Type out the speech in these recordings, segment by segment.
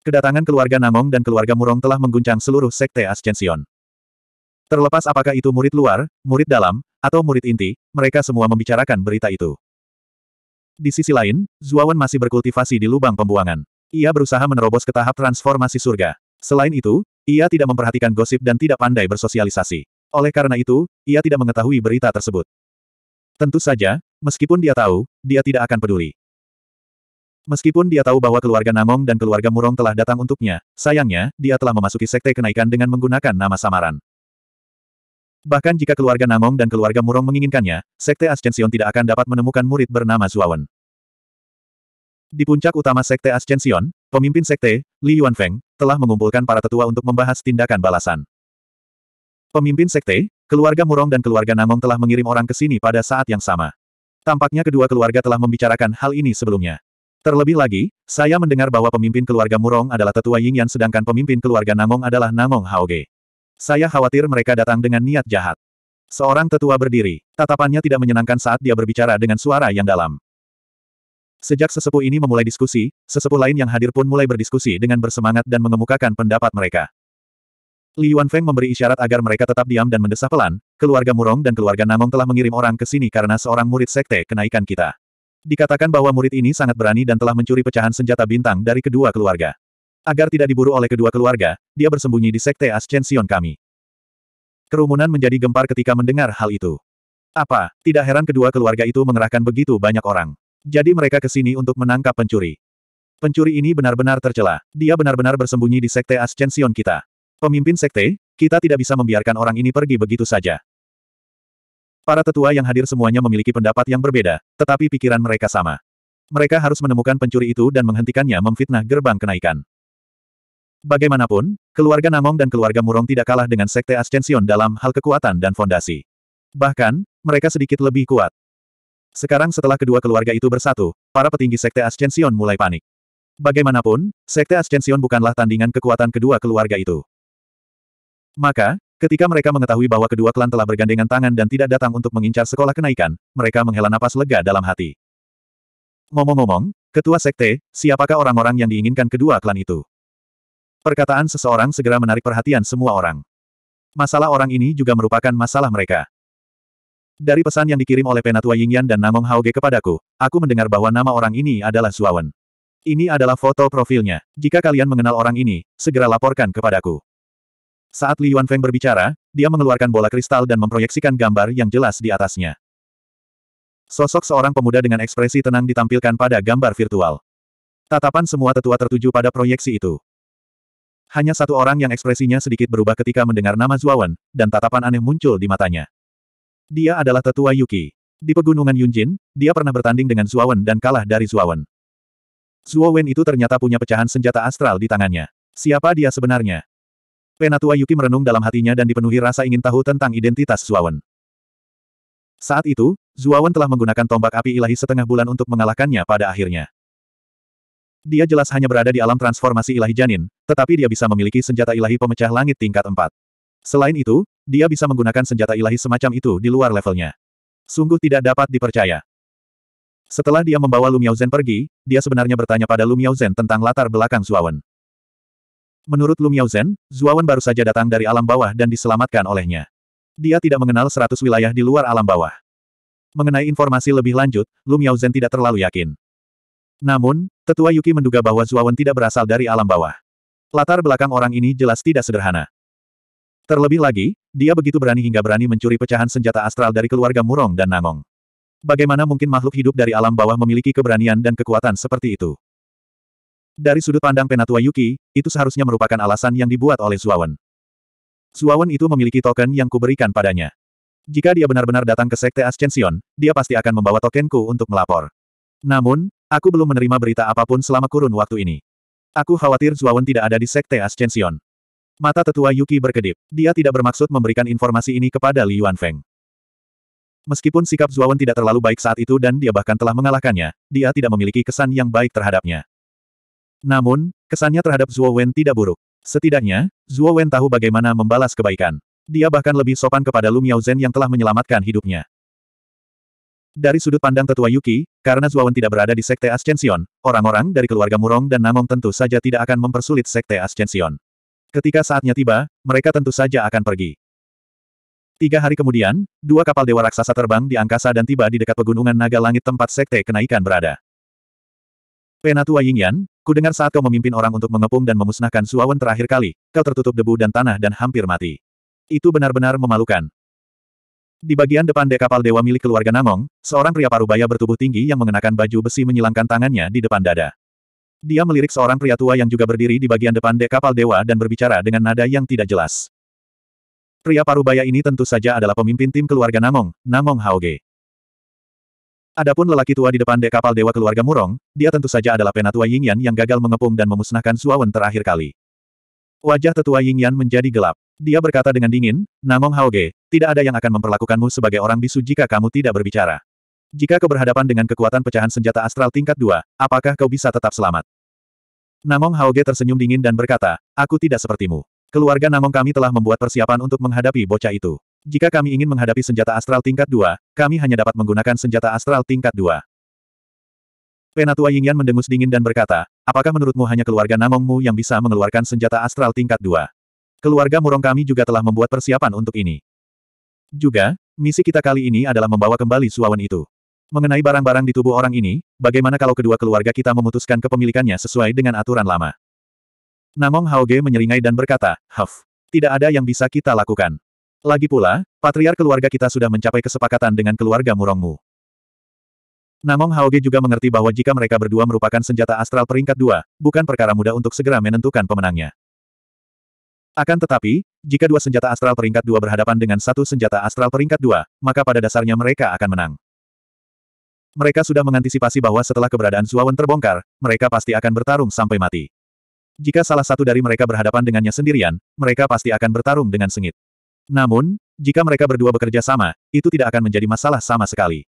Kedatangan keluarga Namong dan keluarga Murong telah mengguncang seluruh sekte Ascension. Terlepas apakah itu murid luar, murid dalam, atau murid inti, mereka semua membicarakan berita itu. Di sisi lain, Zuawan masih berkultivasi di lubang pembuangan. Ia berusaha menerobos ke tahap transformasi surga. Selain itu, ia tidak memperhatikan gosip dan tidak pandai bersosialisasi. Oleh karena itu, ia tidak mengetahui berita tersebut. Tentu saja, meskipun dia tahu, dia tidak akan peduli. Meskipun dia tahu bahwa keluarga Namong dan keluarga Murong telah datang untuknya, sayangnya, dia telah memasuki sekte kenaikan dengan menggunakan nama samaran. Bahkan jika keluarga Namong dan keluarga Murong menginginkannya, sekte Ascension tidak akan dapat menemukan murid bernama Zuawan. Di puncak utama sekte Ascension, pemimpin sekte, Li Yuanfeng, telah mengumpulkan para tetua untuk membahas tindakan balasan. Pemimpin sekte, keluarga Murong dan keluarga Namong telah mengirim orang ke sini pada saat yang sama. Tampaknya kedua keluarga telah membicarakan hal ini sebelumnya. Terlebih lagi, saya mendengar bahwa pemimpin keluarga Murong adalah tetua Ying Yan sedangkan pemimpin keluarga Namong adalah Namong Haoge. Saya khawatir mereka datang dengan niat jahat. Seorang tetua berdiri, tatapannya tidak menyenangkan saat dia berbicara dengan suara yang dalam. Sejak sesepuh ini memulai diskusi, sesepuh lain yang hadir pun mulai berdiskusi dengan bersemangat dan mengemukakan pendapat mereka. Li Yuan Feng memberi isyarat agar mereka tetap diam dan mendesah pelan, keluarga Murong dan keluarga Namong telah mengirim orang ke sini karena seorang murid sekte kenaikan kita. Dikatakan bahwa murid ini sangat berani dan telah mencuri pecahan senjata bintang dari kedua keluarga. Agar tidak diburu oleh kedua keluarga, dia bersembunyi di sekte Ascension kami. Kerumunan menjadi gempar ketika mendengar hal itu. Apa, tidak heran kedua keluarga itu mengerahkan begitu banyak orang. Jadi mereka ke sini untuk menangkap pencuri. Pencuri ini benar-benar tercela. Dia benar-benar bersembunyi di sekte Ascension kita. Pemimpin sekte, kita tidak bisa membiarkan orang ini pergi begitu saja. Para tetua yang hadir semuanya memiliki pendapat yang berbeda, tetapi pikiran mereka sama. Mereka harus menemukan pencuri itu dan menghentikannya memfitnah gerbang kenaikan. Bagaimanapun, keluarga Namong dan keluarga Murong tidak kalah dengan Sekte Ascension dalam hal kekuatan dan fondasi. Bahkan, mereka sedikit lebih kuat. Sekarang setelah kedua keluarga itu bersatu, para petinggi Sekte Ascension mulai panik. Bagaimanapun, Sekte Ascension bukanlah tandingan kekuatan kedua keluarga itu. Maka, Ketika mereka mengetahui bahwa kedua klan telah bergandengan tangan dan tidak datang untuk mengincar sekolah kenaikan, mereka menghela napas lega dalam hati. Ngomong-ngomong, ketua sekte, siapakah orang-orang yang diinginkan kedua klan itu? Perkataan seseorang segera menarik perhatian semua orang. Masalah orang ini juga merupakan masalah mereka. Dari pesan yang dikirim oleh Penatua Yingyan dan Namong Haoge kepadaku, aku mendengar bahwa nama orang ini adalah Suawen. Ini adalah foto profilnya. Jika kalian mengenal orang ini, segera laporkan kepadaku. Saat Li Yuan Feng berbicara, dia mengeluarkan bola kristal dan memproyeksikan gambar yang jelas di atasnya. Sosok seorang pemuda dengan ekspresi tenang ditampilkan pada gambar virtual. Tatapan semua tetua tertuju pada proyeksi itu. Hanya satu orang yang ekspresinya sedikit berubah ketika mendengar nama Zuawan, dan tatapan aneh muncul di matanya. Dia adalah tetua Yuki. Di pegunungan Yunjin, dia pernah bertanding dengan Zuawan dan kalah dari Zuawan. Zuowen itu ternyata punya pecahan senjata astral di tangannya. Siapa dia sebenarnya? Penatua Yuki merenung dalam hatinya dan dipenuhi rasa ingin tahu tentang identitas Zuawan. Saat itu, Zuawan telah menggunakan tombak api ilahi setengah bulan untuk mengalahkannya pada akhirnya. Dia jelas hanya berada di alam transformasi ilahi janin, tetapi dia bisa memiliki senjata ilahi pemecah langit tingkat 4. Selain itu, dia bisa menggunakan senjata ilahi semacam itu di luar levelnya. Sungguh tidak dapat dipercaya. Setelah dia membawa Lumiao Zen pergi, dia sebenarnya bertanya pada Lumiao Zen tentang latar belakang Zuawan. Menurut Lu Miaozhen, Zuawan baru saja datang dari alam bawah dan diselamatkan olehnya. Dia tidak mengenal seratus wilayah di luar alam bawah. Mengenai informasi lebih lanjut, Lu Miaozhen tidak terlalu yakin. Namun, Tetua Yuki menduga bahwa Zuawan tidak berasal dari alam bawah. Latar belakang orang ini jelas tidak sederhana. Terlebih lagi, dia begitu berani hingga berani mencuri pecahan senjata astral dari keluarga Murong dan Nangong. Bagaimana mungkin makhluk hidup dari alam bawah memiliki keberanian dan kekuatan seperti itu? Dari sudut pandang Penatua Yuki, itu seharusnya merupakan alasan yang dibuat oleh Zuawan. Zuawan itu memiliki token yang kuberikan padanya. Jika dia benar-benar datang ke Sekte Ascension, dia pasti akan membawa tokenku untuk melapor. Namun, aku belum menerima berita apapun selama kurun waktu ini. Aku khawatir Zuawan tidak ada di Sekte Ascension. Mata tetua Yuki berkedip. Dia tidak bermaksud memberikan informasi ini kepada Li Yuanfeng. Meskipun sikap Zuawan tidak terlalu baik saat itu dan dia bahkan telah mengalahkannya, dia tidak memiliki kesan yang baik terhadapnya. Namun, kesannya terhadap Zuo Wen tidak buruk. Setidaknya, Zuo Wen tahu bagaimana membalas kebaikan. Dia bahkan lebih sopan kepada Lu Zhen yang telah menyelamatkan hidupnya. Dari sudut pandang tetua Yuki, karena Wen tidak berada di Sekte Ascension, orang-orang dari keluarga Murong dan Namong tentu saja tidak akan mempersulit Sekte Ascension. Ketika saatnya tiba, mereka tentu saja akan pergi. Tiga hari kemudian, dua kapal Dewa Raksasa terbang di angkasa dan tiba di dekat pegunungan Naga Langit tempat Sekte Kenaikan berada. Penatua Yingyan, dengar saat kau memimpin orang untuk mengepung dan memusnahkan Suawan terakhir kali, kau tertutup debu dan tanah dan hampir mati. Itu benar-benar memalukan. Di bagian depan dek kapal dewa milik keluarga Namong, seorang pria parubaya bertubuh tinggi yang mengenakan baju besi menyilangkan tangannya di depan dada. Dia melirik seorang pria tua yang juga berdiri di bagian depan dek kapal dewa dan berbicara dengan nada yang tidak jelas. Pria parubaya ini tentu saja adalah pemimpin tim keluarga Namong, Namong Haoge. Adapun lelaki tua di depan dek kapal dewa keluarga Murong, dia tentu saja adalah penatua Ying Yan yang gagal mengepung dan memusnahkan Suawen terakhir kali. Wajah tetua Ying Yan menjadi gelap. Dia berkata dengan dingin, Namong Haoge, tidak ada yang akan memperlakukanmu sebagai orang bisu jika kamu tidak berbicara. Jika kau berhadapan dengan kekuatan pecahan senjata astral tingkat 2, apakah kau bisa tetap selamat? Namong Haoge tersenyum dingin dan berkata, aku tidak sepertimu. Keluarga Namong kami telah membuat persiapan untuk menghadapi bocah itu. Jika kami ingin menghadapi senjata astral tingkat 2, kami hanya dapat menggunakan senjata astral tingkat 2. Penatua Yingyan mendengus dingin dan berkata, apakah menurutmu hanya keluarga Namongmu yang bisa mengeluarkan senjata astral tingkat 2? Keluarga murong kami juga telah membuat persiapan untuk ini. Juga, misi kita kali ini adalah membawa kembali suawan itu. Mengenai barang-barang di tubuh orang ini, bagaimana kalau kedua keluarga kita memutuskan kepemilikannya sesuai dengan aturan lama? Namong Haoge menyeringai dan berkata, Huff, tidak ada yang bisa kita lakukan. Lagi pula, patriar keluarga kita sudah mencapai kesepakatan dengan keluarga Murongmu. Namong Haoge juga mengerti bahwa jika mereka berdua merupakan senjata astral peringkat dua, bukan perkara mudah untuk segera menentukan pemenangnya. Akan tetapi, jika dua senjata astral peringkat dua berhadapan dengan satu senjata astral peringkat dua, maka pada dasarnya mereka akan menang. Mereka sudah mengantisipasi bahwa setelah keberadaan Zuawan terbongkar, mereka pasti akan bertarung sampai mati. Jika salah satu dari mereka berhadapan dengannya sendirian, mereka pasti akan bertarung dengan sengit. Namun, jika mereka berdua bekerja sama, itu tidak akan menjadi masalah sama sekali.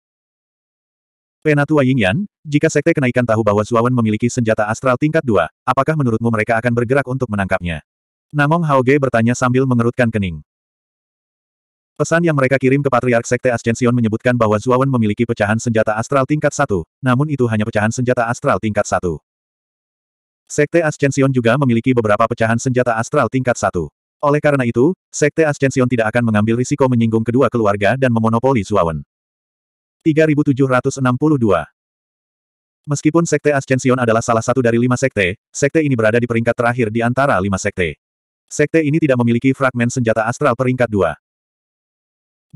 Penatua Yingyan, jika Sekte Kenaikan tahu bahwa Zuawan memiliki senjata astral tingkat 2, apakah menurutmu mereka akan bergerak untuk menangkapnya? Namong Hao Ge bertanya sambil mengerutkan kening. Pesan yang mereka kirim ke Patriark Sekte Ascension menyebutkan bahwa Zuawan memiliki pecahan senjata astral tingkat 1, namun itu hanya pecahan senjata astral tingkat 1. Sekte Ascension juga memiliki beberapa pecahan senjata astral tingkat 1. Oleh karena itu, Sekte Ascension tidak akan mengambil risiko menyinggung kedua keluarga dan memonopoli Zuawan. 3762 Meskipun Sekte Ascension adalah salah satu dari lima sekte, sekte ini berada di peringkat terakhir di antara lima sekte. Sekte ini tidak memiliki fragmen senjata astral peringkat dua.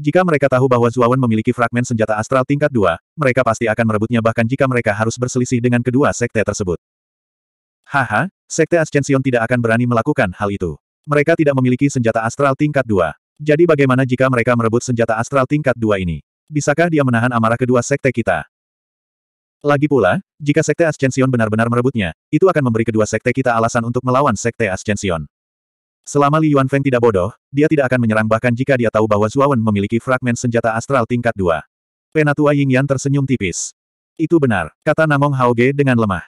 Jika mereka tahu bahwa Zuawan memiliki fragmen senjata astral tingkat dua, mereka pasti akan merebutnya bahkan jika mereka harus berselisih dengan kedua sekte tersebut. Haha, Sekte Ascension tidak akan berani melakukan hal itu. Mereka tidak memiliki senjata astral tingkat dua, Jadi bagaimana jika mereka merebut senjata astral tingkat dua ini? Bisakah dia menahan amarah kedua sekte kita? Lagi pula, jika sekte Ascension benar-benar merebutnya, itu akan memberi kedua sekte kita alasan untuk melawan sekte Ascension. Selama Li Yuanfeng tidak bodoh, dia tidak akan menyerang bahkan jika dia tahu bahwa Zuawan memiliki fragmen senjata astral tingkat dua. Penatua Yingyan tersenyum tipis. Itu benar, kata Namong Ge dengan lemah.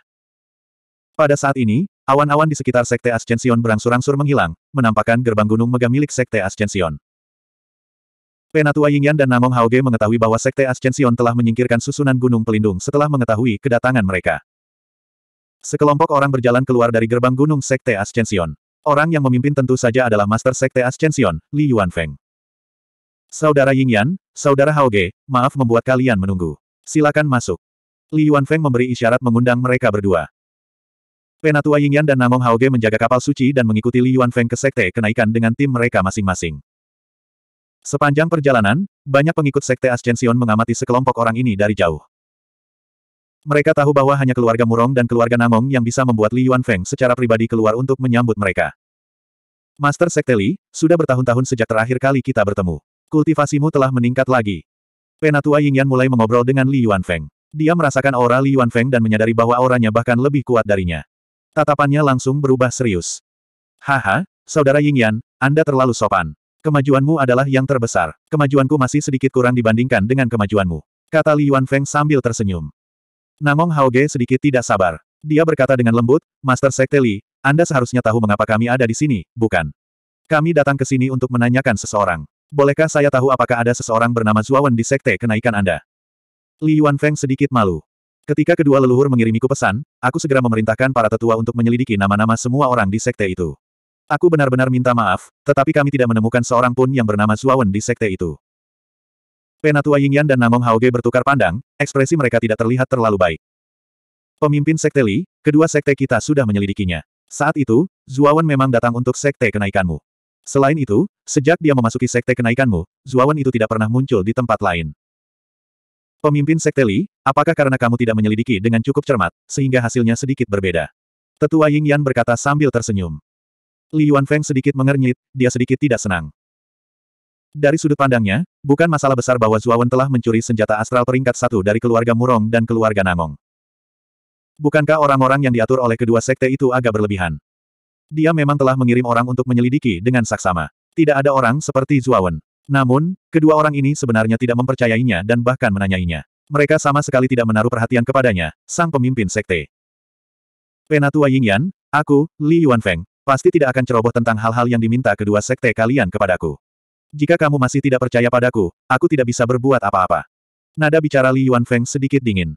Pada saat ini, Awan-awan di sekitar Sekte Ascension berangsur-angsur menghilang, menampakkan gerbang gunung megah milik Sekte Ascension. Penatua Yingyan dan Namong Haoge mengetahui bahwa Sekte Ascension telah menyingkirkan susunan gunung pelindung setelah mengetahui kedatangan mereka. Sekelompok orang berjalan keluar dari gerbang gunung Sekte Ascension. Orang yang memimpin tentu saja adalah Master Sekte Ascension, Li Yuanfeng. Saudara Yingyan, Saudara Haoge, maaf membuat kalian menunggu. Silakan masuk. Li Yuanfeng memberi isyarat mengundang mereka berdua. Penatua Yingyan dan Namong Haoge menjaga kapal suci dan mengikuti Li Feng ke sekte kenaikan dengan tim mereka masing-masing. Sepanjang perjalanan, banyak pengikut sekte Ascension mengamati sekelompok orang ini dari jauh. Mereka tahu bahwa hanya keluarga Murong dan keluarga Namong yang bisa membuat Li Feng secara pribadi keluar untuk menyambut mereka. Master Sekte Li, sudah bertahun-tahun sejak terakhir kali kita bertemu. Kultivasimu telah meningkat lagi. Penatua Yingyan mulai mengobrol dengan Li Feng. Dia merasakan aura Li Feng dan menyadari bahwa auranya bahkan lebih kuat darinya. Tatapannya langsung berubah serius. Haha, Saudara Yingyan, Anda terlalu sopan. Kemajuanmu adalah yang terbesar. Kemajuanku masih sedikit kurang dibandingkan dengan kemajuanmu. Kata Li Yuanfeng sambil tersenyum. Namong Haoge sedikit tidak sabar. Dia berkata dengan lembut, Master Sekte Li, Anda seharusnya tahu mengapa kami ada di sini, bukan? Kami datang ke sini untuk menanyakan seseorang. Bolehkah saya tahu apakah ada seseorang bernama Zuawan di Sekte Kenaikan Anda? Li Yuan Feng sedikit malu. Ketika kedua leluhur mengirimiku pesan, aku segera memerintahkan para tetua untuk menyelidiki nama-nama semua orang di sekte itu. Aku benar-benar minta maaf, tetapi kami tidak menemukan seorang pun yang bernama Suawen di sekte itu. Penatua Yingyan dan Namong Haoge bertukar pandang, ekspresi mereka tidak terlihat terlalu baik. Pemimpin sekte Li, kedua sekte kita sudah menyelidikinya. Saat itu, Zuawan memang datang untuk sekte kenaikanmu. Selain itu, sejak dia memasuki sekte kenaikanmu, Zuawan itu tidak pernah muncul di tempat lain. Pemimpin Sekte Li, apakah karena kamu tidak menyelidiki dengan cukup cermat, sehingga hasilnya sedikit berbeda? Tetua Ying Yan berkata sambil tersenyum. Li Yuan Feng sedikit mengernyit, dia sedikit tidak senang. Dari sudut pandangnya, bukan masalah besar bahwa Zuawan telah mencuri senjata astral peringkat satu dari keluarga Murong dan keluarga Namong. Bukankah orang-orang yang diatur oleh kedua sekte itu agak berlebihan? Dia memang telah mengirim orang untuk menyelidiki dengan saksama. Tidak ada orang seperti Zuawan. Namun, kedua orang ini sebenarnya tidak mempercayainya dan bahkan menanyainya. Mereka sama sekali tidak menaruh perhatian kepadanya, sang pemimpin sekte. Penatua Yingyan, aku, Li Yuanfeng, pasti tidak akan ceroboh tentang hal-hal yang diminta kedua sekte kalian kepadaku. Jika kamu masih tidak percaya padaku, aku tidak bisa berbuat apa-apa. Nada bicara Li Yuanfeng sedikit dingin.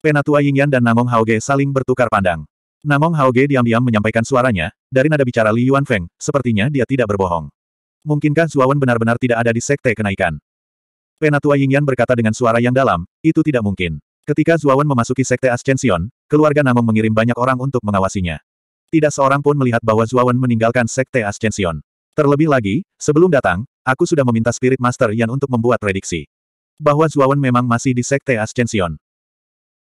Penatua Yingyan dan Namong Haoge saling bertukar pandang. Namong Haoge diam-diam menyampaikan suaranya, dari nada bicara Li Yuanfeng, sepertinya dia tidak berbohong. Mungkinkah Zuawan benar-benar tidak ada di sekte kenaikan? Penatua Yingyan berkata dengan suara yang dalam, itu tidak mungkin. Ketika Zuawan memasuki sekte Ascension, keluarga Namong mengirim banyak orang untuk mengawasinya. Tidak seorang pun melihat bahwa Zuawan meninggalkan sekte Ascension. Terlebih lagi, sebelum datang, aku sudah meminta Spirit Master Yan untuk membuat prediksi. Bahwa Zuawan memang masih di sekte Ascension.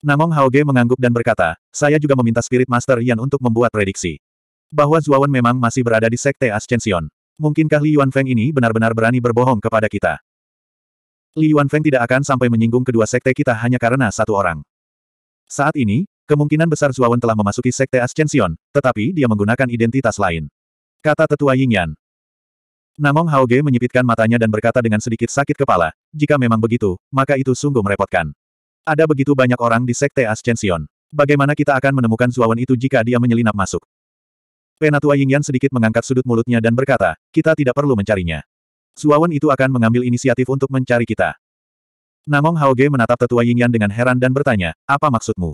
Namong Ge mengangguk dan berkata, saya juga meminta Spirit Master Yan untuk membuat prediksi. Bahwa Zuawan memang masih berada di sekte Ascension. Mungkinkah Li Yuan Feng ini benar-benar berani berbohong kepada kita? Li Yuan Feng tidak akan sampai menyinggung kedua sekte kita hanya karena satu orang. Saat ini, kemungkinan besar Zuawan telah memasuki sekte Ascension, tetapi dia menggunakan identitas lain. Kata tetua Ying Yingyan. Namong Ge menyipitkan matanya dan berkata dengan sedikit sakit kepala, jika memang begitu, maka itu sungguh merepotkan. Ada begitu banyak orang di sekte Ascension. Bagaimana kita akan menemukan Zuawan itu jika dia menyelinap masuk? Penatua Yingyan sedikit mengangkat sudut mulutnya dan berkata, kita tidak perlu mencarinya. Suawan itu akan mengambil inisiatif untuk mencari kita. Namong Haoge menatap tetua Yingyan dengan heran dan bertanya, apa maksudmu?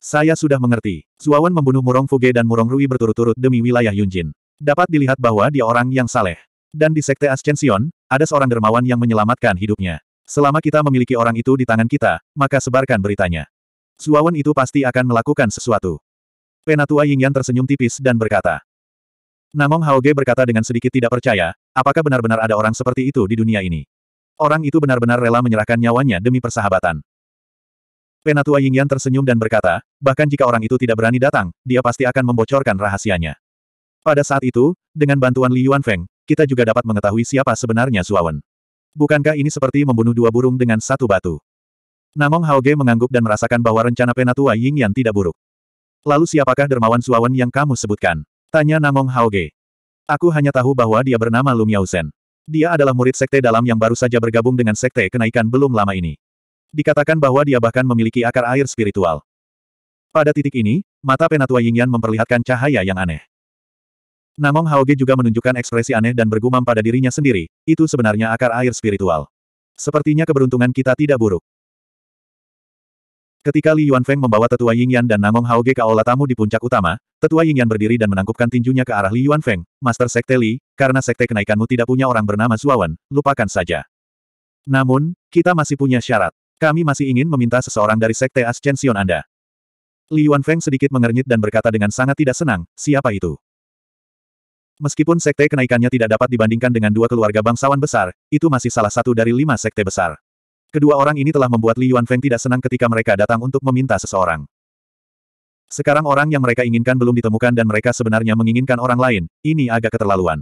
Saya sudah mengerti. Suawan membunuh Murong Fuge dan Murong Rui berturut-turut demi wilayah Yunjin. Dapat dilihat bahwa dia orang yang saleh. Dan di Sekte Ascension, ada seorang dermawan yang menyelamatkan hidupnya. Selama kita memiliki orang itu di tangan kita, maka sebarkan beritanya. Suawan itu pasti akan melakukan sesuatu. Penatua Yingyan tersenyum tipis dan berkata. Namong Hao Ge berkata dengan sedikit tidak percaya, apakah benar-benar ada orang seperti itu di dunia ini? Orang itu benar-benar rela menyerahkan nyawanya demi persahabatan. Penatua Yingyan tersenyum dan berkata, bahkan jika orang itu tidak berani datang, dia pasti akan membocorkan rahasianya. Pada saat itu, dengan bantuan Li Yuanfeng, kita juga dapat mengetahui siapa sebenarnya Zuawan. Bukankah ini seperti membunuh dua burung dengan satu batu? Namong Hao Ge mengangguk dan merasakan bahwa rencana penatua Yingyan tidak buruk. Lalu siapakah dermawan Suawan yang kamu sebutkan? Tanya Namong Haoge. Aku hanya tahu bahwa dia bernama Lumiausen. Dia adalah murid sekte dalam yang baru saja bergabung dengan sekte kenaikan belum lama ini. Dikatakan bahwa dia bahkan memiliki akar air spiritual. Pada titik ini, mata penatua Yingyan memperlihatkan cahaya yang aneh. Namong Haoge juga menunjukkan ekspresi aneh dan bergumam pada dirinya sendiri, itu sebenarnya akar air spiritual. Sepertinya keberuntungan kita tidak buruk. Ketika Li Yuanfeng membawa tetua Yingyan dan Nangong Hao aula tamu di puncak utama, tetua Yingyan berdiri dan menangkupkan tinjunya ke arah Li Yuanfeng, Master Sekte Li, karena sekte kenaikanmu tidak punya orang bernama Zuawan, lupakan saja. Namun, kita masih punya syarat. Kami masih ingin meminta seseorang dari Sekte Ascension Anda. Li Yuanfeng sedikit mengernyit dan berkata dengan sangat tidak senang, siapa itu? Meskipun sekte kenaikannya tidak dapat dibandingkan dengan dua keluarga bangsawan besar, itu masih salah satu dari lima sekte besar. Kedua orang ini telah membuat Li Yuanfeng tidak senang ketika mereka datang untuk meminta seseorang. Sekarang orang yang mereka inginkan belum ditemukan dan mereka sebenarnya menginginkan orang lain, ini agak keterlaluan.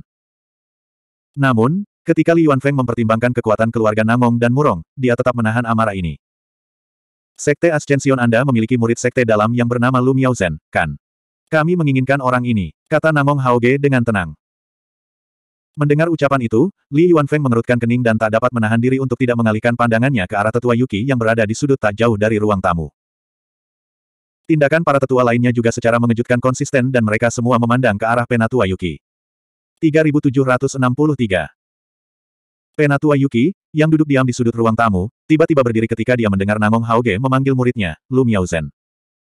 Namun, ketika Li Yuanfeng mempertimbangkan kekuatan keluarga Namong dan Murong, dia tetap menahan amarah ini. Sekte Ascension Anda memiliki murid sekte dalam yang bernama Lu Zen, kan? Kami menginginkan orang ini, kata Namong Haoge dengan tenang. Mendengar ucapan itu, Li Feng mengerutkan kening dan tak dapat menahan diri untuk tidak mengalihkan pandangannya ke arah tetua Yuki yang berada di sudut tak jauh dari ruang tamu. Tindakan para tetua lainnya juga secara mengejutkan konsisten dan mereka semua memandang ke arah Penatua Yuki. 3763 Penatua Yuki, yang duduk diam di sudut ruang tamu, tiba-tiba berdiri ketika dia mendengar Nangong Hauge memanggil muridnya, Lu Miaozen.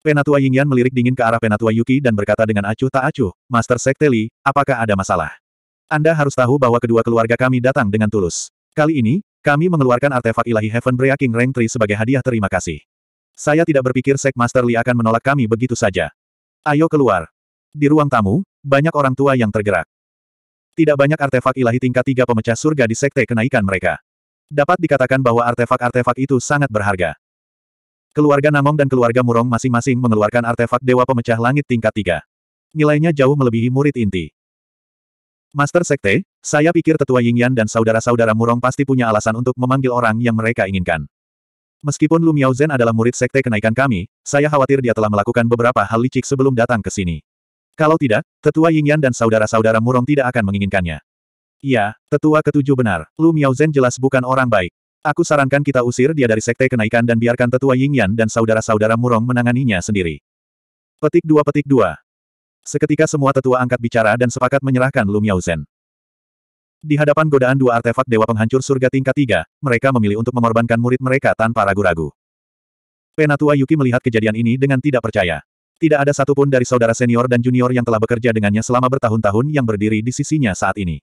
Penatua Yingyan melirik dingin ke arah Penatua Yuki dan berkata dengan acuh tak acuh, Master Sekte Li, apakah ada masalah? Anda harus tahu bahwa kedua keluarga kami datang dengan tulus. Kali ini, kami mengeluarkan artefak ilahi Heaven Breaking King Rank 3 sebagai hadiah terima kasih. Saya tidak berpikir Sek Master Li akan menolak kami begitu saja. Ayo keluar. Di ruang tamu, banyak orang tua yang tergerak. Tidak banyak artefak ilahi tingkat 3 pemecah surga di sekte kenaikan mereka. Dapat dikatakan bahwa artefak-artefak itu sangat berharga. Keluarga Namong dan keluarga Murong masing-masing mengeluarkan artefak Dewa Pemecah Langit tingkat 3. Nilainya jauh melebihi murid inti. Master Sekte, saya pikir tetua Yingyan dan saudara-saudara Murong pasti punya alasan untuk memanggil orang yang mereka inginkan. Meskipun Lu Miao Zhen adalah murid sekte kenaikan kami, saya khawatir dia telah melakukan beberapa hal licik sebelum datang ke sini. Kalau tidak, tetua Yingyan dan saudara-saudara Murong tidak akan menginginkannya. Iya, tetua ketujuh benar, Lu Miao Zhen jelas bukan orang baik. Aku sarankan kita usir dia dari sekte kenaikan dan biarkan tetua Yingyan dan saudara-saudara Murong menanganinya sendiri. Petik 2 Petik 2 Seketika semua tetua angkat bicara dan sepakat menyerahkan Lu Zen. Di hadapan godaan dua artefak Dewa Penghancur Surga tingkat tiga, mereka memilih untuk mengorbankan murid mereka tanpa ragu-ragu. Penatua Yuki melihat kejadian ini dengan tidak percaya. Tidak ada satupun dari saudara senior dan junior yang telah bekerja dengannya selama bertahun-tahun yang berdiri di sisinya saat ini.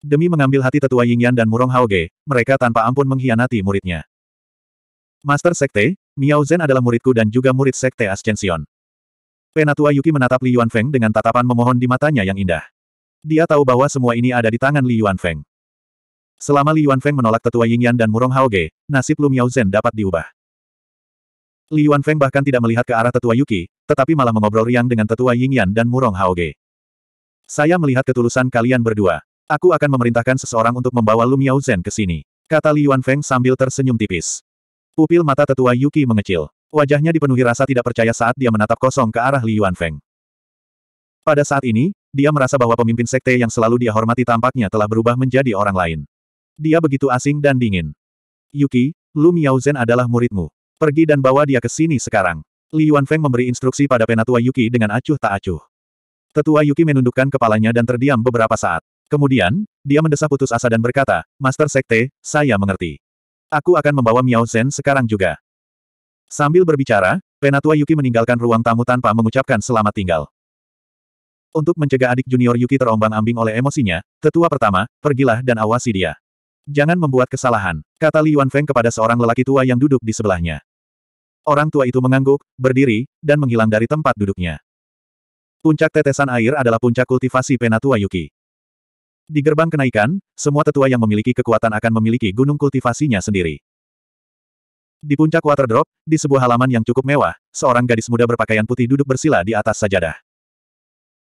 Demi mengambil hati tetua Yingyan dan Murong Haoge, mereka tanpa ampun mengkhianati muridnya. Master Sekte, Miao Zhen adalah muridku dan juga murid Sekte Ascension. Penatua Yuki menatap Li Yuanfeng dengan tatapan memohon di matanya yang indah. Dia tahu bahwa semua ini ada di tangan Li Yuanfeng. Selama Li Yuanfeng menolak tetua Ying Yan dan Murong Haoge, nasib Lu Zhen dapat diubah. Li Yuanfeng bahkan tidak melihat ke arah tetua Yuki, tetapi malah mengobrol riang dengan tetua Ying Yan dan Murong Haoge. Saya melihat ketulusan kalian berdua. Aku akan memerintahkan seseorang untuk membawa Lu Zhen ke sini. Kata Li Yuanfeng sambil tersenyum tipis. Pupil mata tetua Yuki mengecil. Wajahnya dipenuhi rasa tidak percaya saat dia menatap kosong ke arah Li Yuanfeng. Pada saat ini, dia merasa bahwa pemimpin sekte yang selalu dia hormati tampaknya telah berubah menjadi orang lain. Dia begitu asing dan dingin. Yuki, Lu Miaozen adalah muridmu. Pergi dan bawa dia ke sini sekarang. Li Yuanfeng memberi instruksi pada penatua Yuki dengan acuh tak acuh. Tetua Yuki menundukkan kepalanya dan terdiam beberapa saat. Kemudian, dia mendesah putus asa dan berkata, Master Sekte, saya mengerti. Aku akan membawa Miao Zhen sekarang juga. Sambil berbicara, Penatua Yuki meninggalkan ruang tamu tanpa mengucapkan selamat tinggal. Untuk mencegah adik junior Yuki terombang-ambing oleh emosinya, tetua pertama, pergilah dan awasi dia. Jangan membuat kesalahan, kata Li Yuanfeng kepada seorang lelaki tua yang duduk di sebelahnya. Orang tua itu mengangguk, berdiri, dan menghilang dari tempat duduknya. Puncak tetesan air adalah puncak kultivasi Penatua Yuki. Di gerbang kenaikan, semua tetua yang memiliki kekuatan akan memiliki gunung kultivasinya sendiri. Di puncak Waterdrop, di sebuah halaman yang cukup mewah, seorang gadis muda berpakaian putih duduk bersila di atas sajadah.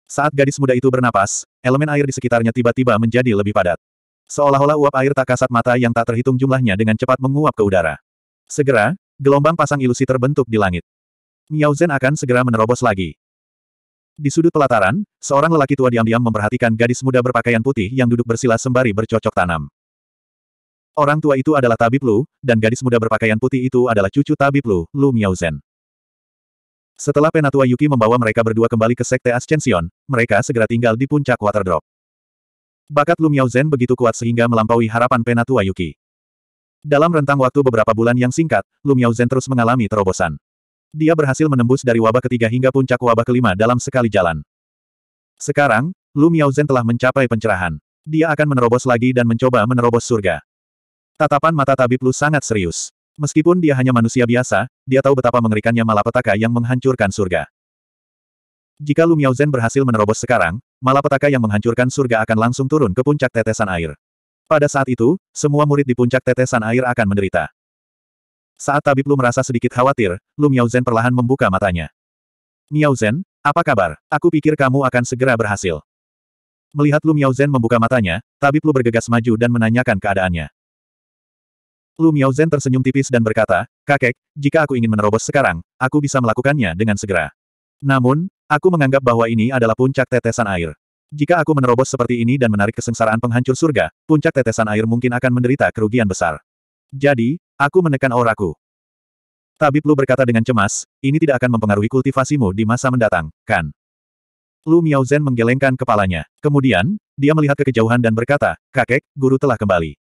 Saat gadis muda itu bernapas, elemen air di sekitarnya tiba-tiba menjadi lebih padat. Seolah-olah uap air tak kasat mata yang tak terhitung jumlahnya dengan cepat menguap ke udara. Segera, gelombang pasang ilusi terbentuk di langit. Miao Zhen akan segera menerobos lagi. Di sudut pelataran, seorang lelaki tua diam-diam memperhatikan gadis muda berpakaian putih yang duduk bersila sembari bercocok tanam. Orang tua itu adalah Tabib Lu, dan gadis muda berpakaian putih itu adalah cucu Tabib Lu, Lu Zen. Setelah Penatua Yuki membawa mereka berdua kembali ke Sekte Ascension, mereka segera tinggal di puncak Waterdrop. Bakat Lu Zen begitu kuat sehingga melampaui harapan Penatua Yuki. Dalam rentang waktu beberapa bulan yang singkat, Lu Zen terus mengalami terobosan. Dia berhasil menembus dari wabah ketiga hingga puncak wabah kelima dalam sekali jalan. Sekarang, Lu Zen telah mencapai pencerahan. Dia akan menerobos lagi dan mencoba menerobos surga. Tatapan mata tabib Lu sangat serius. Meskipun dia hanya manusia biasa, dia tahu betapa mengerikannya malapetaka yang menghancurkan surga. Jika Lu Zen berhasil menerobos sekarang, malapetaka yang menghancurkan surga akan langsung turun ke puncak tetesan air. Pada saat itu, semua murid di puncak tetesan air akan menderita. Saat tabib Lu merasa sedikit khawatir, Lu Zen perlahan membuka matanya. Zen, apa kabar? Aku pikir kamu akan segera berhasil. Melihat Lu Zen membuka matanya, tabib Lu bergegas maju dan menanyakan keadaannya. Lu Miaozhen tersenyum tipis dan berkata, Kakek, jika aku ingin menerobos sekarang, aku bisa melakukannya dengan segera. Namun, aku menganggap bahwa ini adalah puncak tetesan air. Jika aku menerobos seperti ini dan menarik kesengsaraan penghancur surga, puncak tetesan air mungkin akan menderita kerugian besar. Jadi, aku menekan auraku. Tabib Lu berkata dengan cemas, ini tidak akan mempengaruhi kultivasimu di masa mendatang, kan? Lu Miaozhen menggelengkan kepalanya. Kemudian, dia melihat kekejauhan dan berkata, Kakek, guru telah kembali.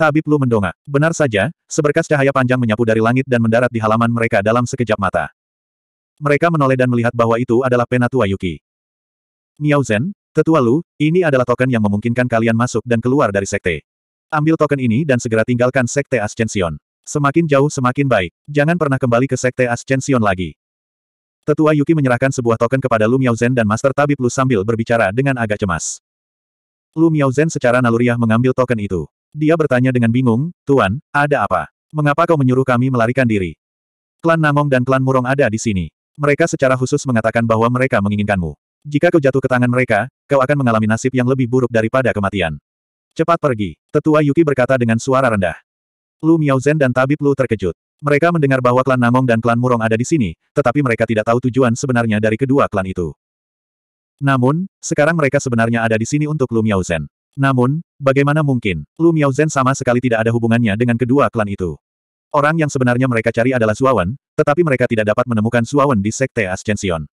Tabib Lu mendongak. Benar saja, seberkas cahaya panjang menyapu dari langit dan mendarat di halaman mereka dalam sekejap mata. Mereka menoleh dan melihat bahwa itu adalah Penatua Yuki. Miao Zen, Tetua Lu, ini adalah token yang memungkinkan kalian masuk dan keluar dari sekte. Ambil token ini dan segera tinggalkan sekte Ascension. Semakin jauh semakin baik. Jangan pernah kembali ke sekte Ascension lagi. Tetua Yuki menyerahkan sebuah token kepada Lu Miao Zen dan Master Tabib Lu sambil berbicara dengan agak cemas. Lu Miao Zen secara naluriah mengambil token itu. Dia bertanya dengan bingung, Tuan, ada apa? Mengapa kau menyuruh kami melarikan diri? Klan Namong dan klan Murong ada di sini. Mereka secara khusus mengatakan bahwa mereka menginginkanmu. Jika kau jatuh ke tangan mereka, kau akan mengalami nasib yang lebih buruk daripada kematian. Cepat pergi, tetua Yuki berkata dengan suara rendah. Lu Miaozen dan Tabib Lu terkejut. Mereka mendengar bahwa klan Namong dan klan Murong ada di sini, tetapi mereka tidak tahu tujuan sebenarnya dari kedua klan itu. Namun, sekarang mereka sebenarnya ada di sini untuk Lu Miaozen. Namun, bagaimana mungkin, Lu Miaozhen sama sekali tidak ada hubungannya dengan kedua klan itu. Orang yang sebenarnya mereka cari adalah Suawan, tetapi mereka tidak dapat menemukan Suawan di Sekte Ascension.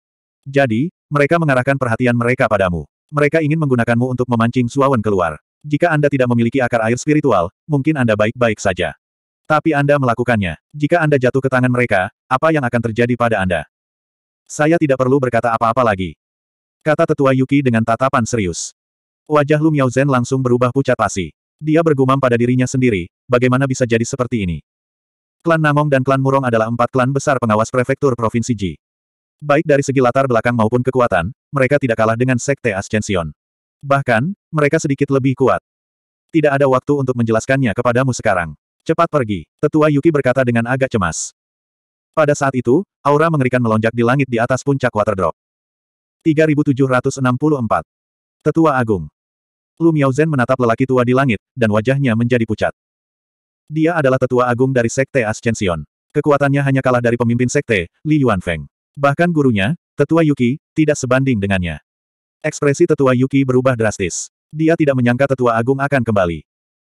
Jadi, mereka mengarahkan perhatian mereka padamu. Mereka ingin menggunakanmu untuk memancing Suawan keluar. Jika Anda tidak memiliki akar air spiritual, mungkin Anda baik-baik saja. Tapi Anda melakukannya. Jika Anda jatuh ke tangan mereka, apa yang akan terjadi pada Anda? Saya tidak perlu berkata apa-apa lagi. Kata tetua Yuki dengan tatapan serius. Wajah Lu Miaozhen langsung berubah pucat pasi. Dia bergumam pada dirinya sendiri, bagaimana bisa jadi seperti ini? Klan Namong dan klan Murong adalah empat klan besar pengawas prefektur Provinsi Ji. Baik dari segi latar belakang maupun kekuatan, mereka tidak kalah dengan Sekte Ascension. Bahkan, mereka sedikit lebih kuat. Tidak ada waktu untuk menjelaskannya kepadamu sekarang. Cepat pergi, tetua Yuki berkata dengan agak cemas. Pada saat itu, aura mengerikan melonjak di langit di atas puncak Waterdrop. 3764. Tetua Agung. Lu Miaozhen menatap lelaki tua di langit, dan wajahnya menjadi pucat. Dia adalah tetua agung dari Sekte Ascension. Kekuatannya hanya kalah dari pemimpin Sekte, Li Yuanfeng. Bahkan gurunya, Tetua Yuki, tidak sebanding dengannya. Ekspresi Tetua Yuki berubah drastis. Dia tidak menyangka Tetua Agung akan kembali.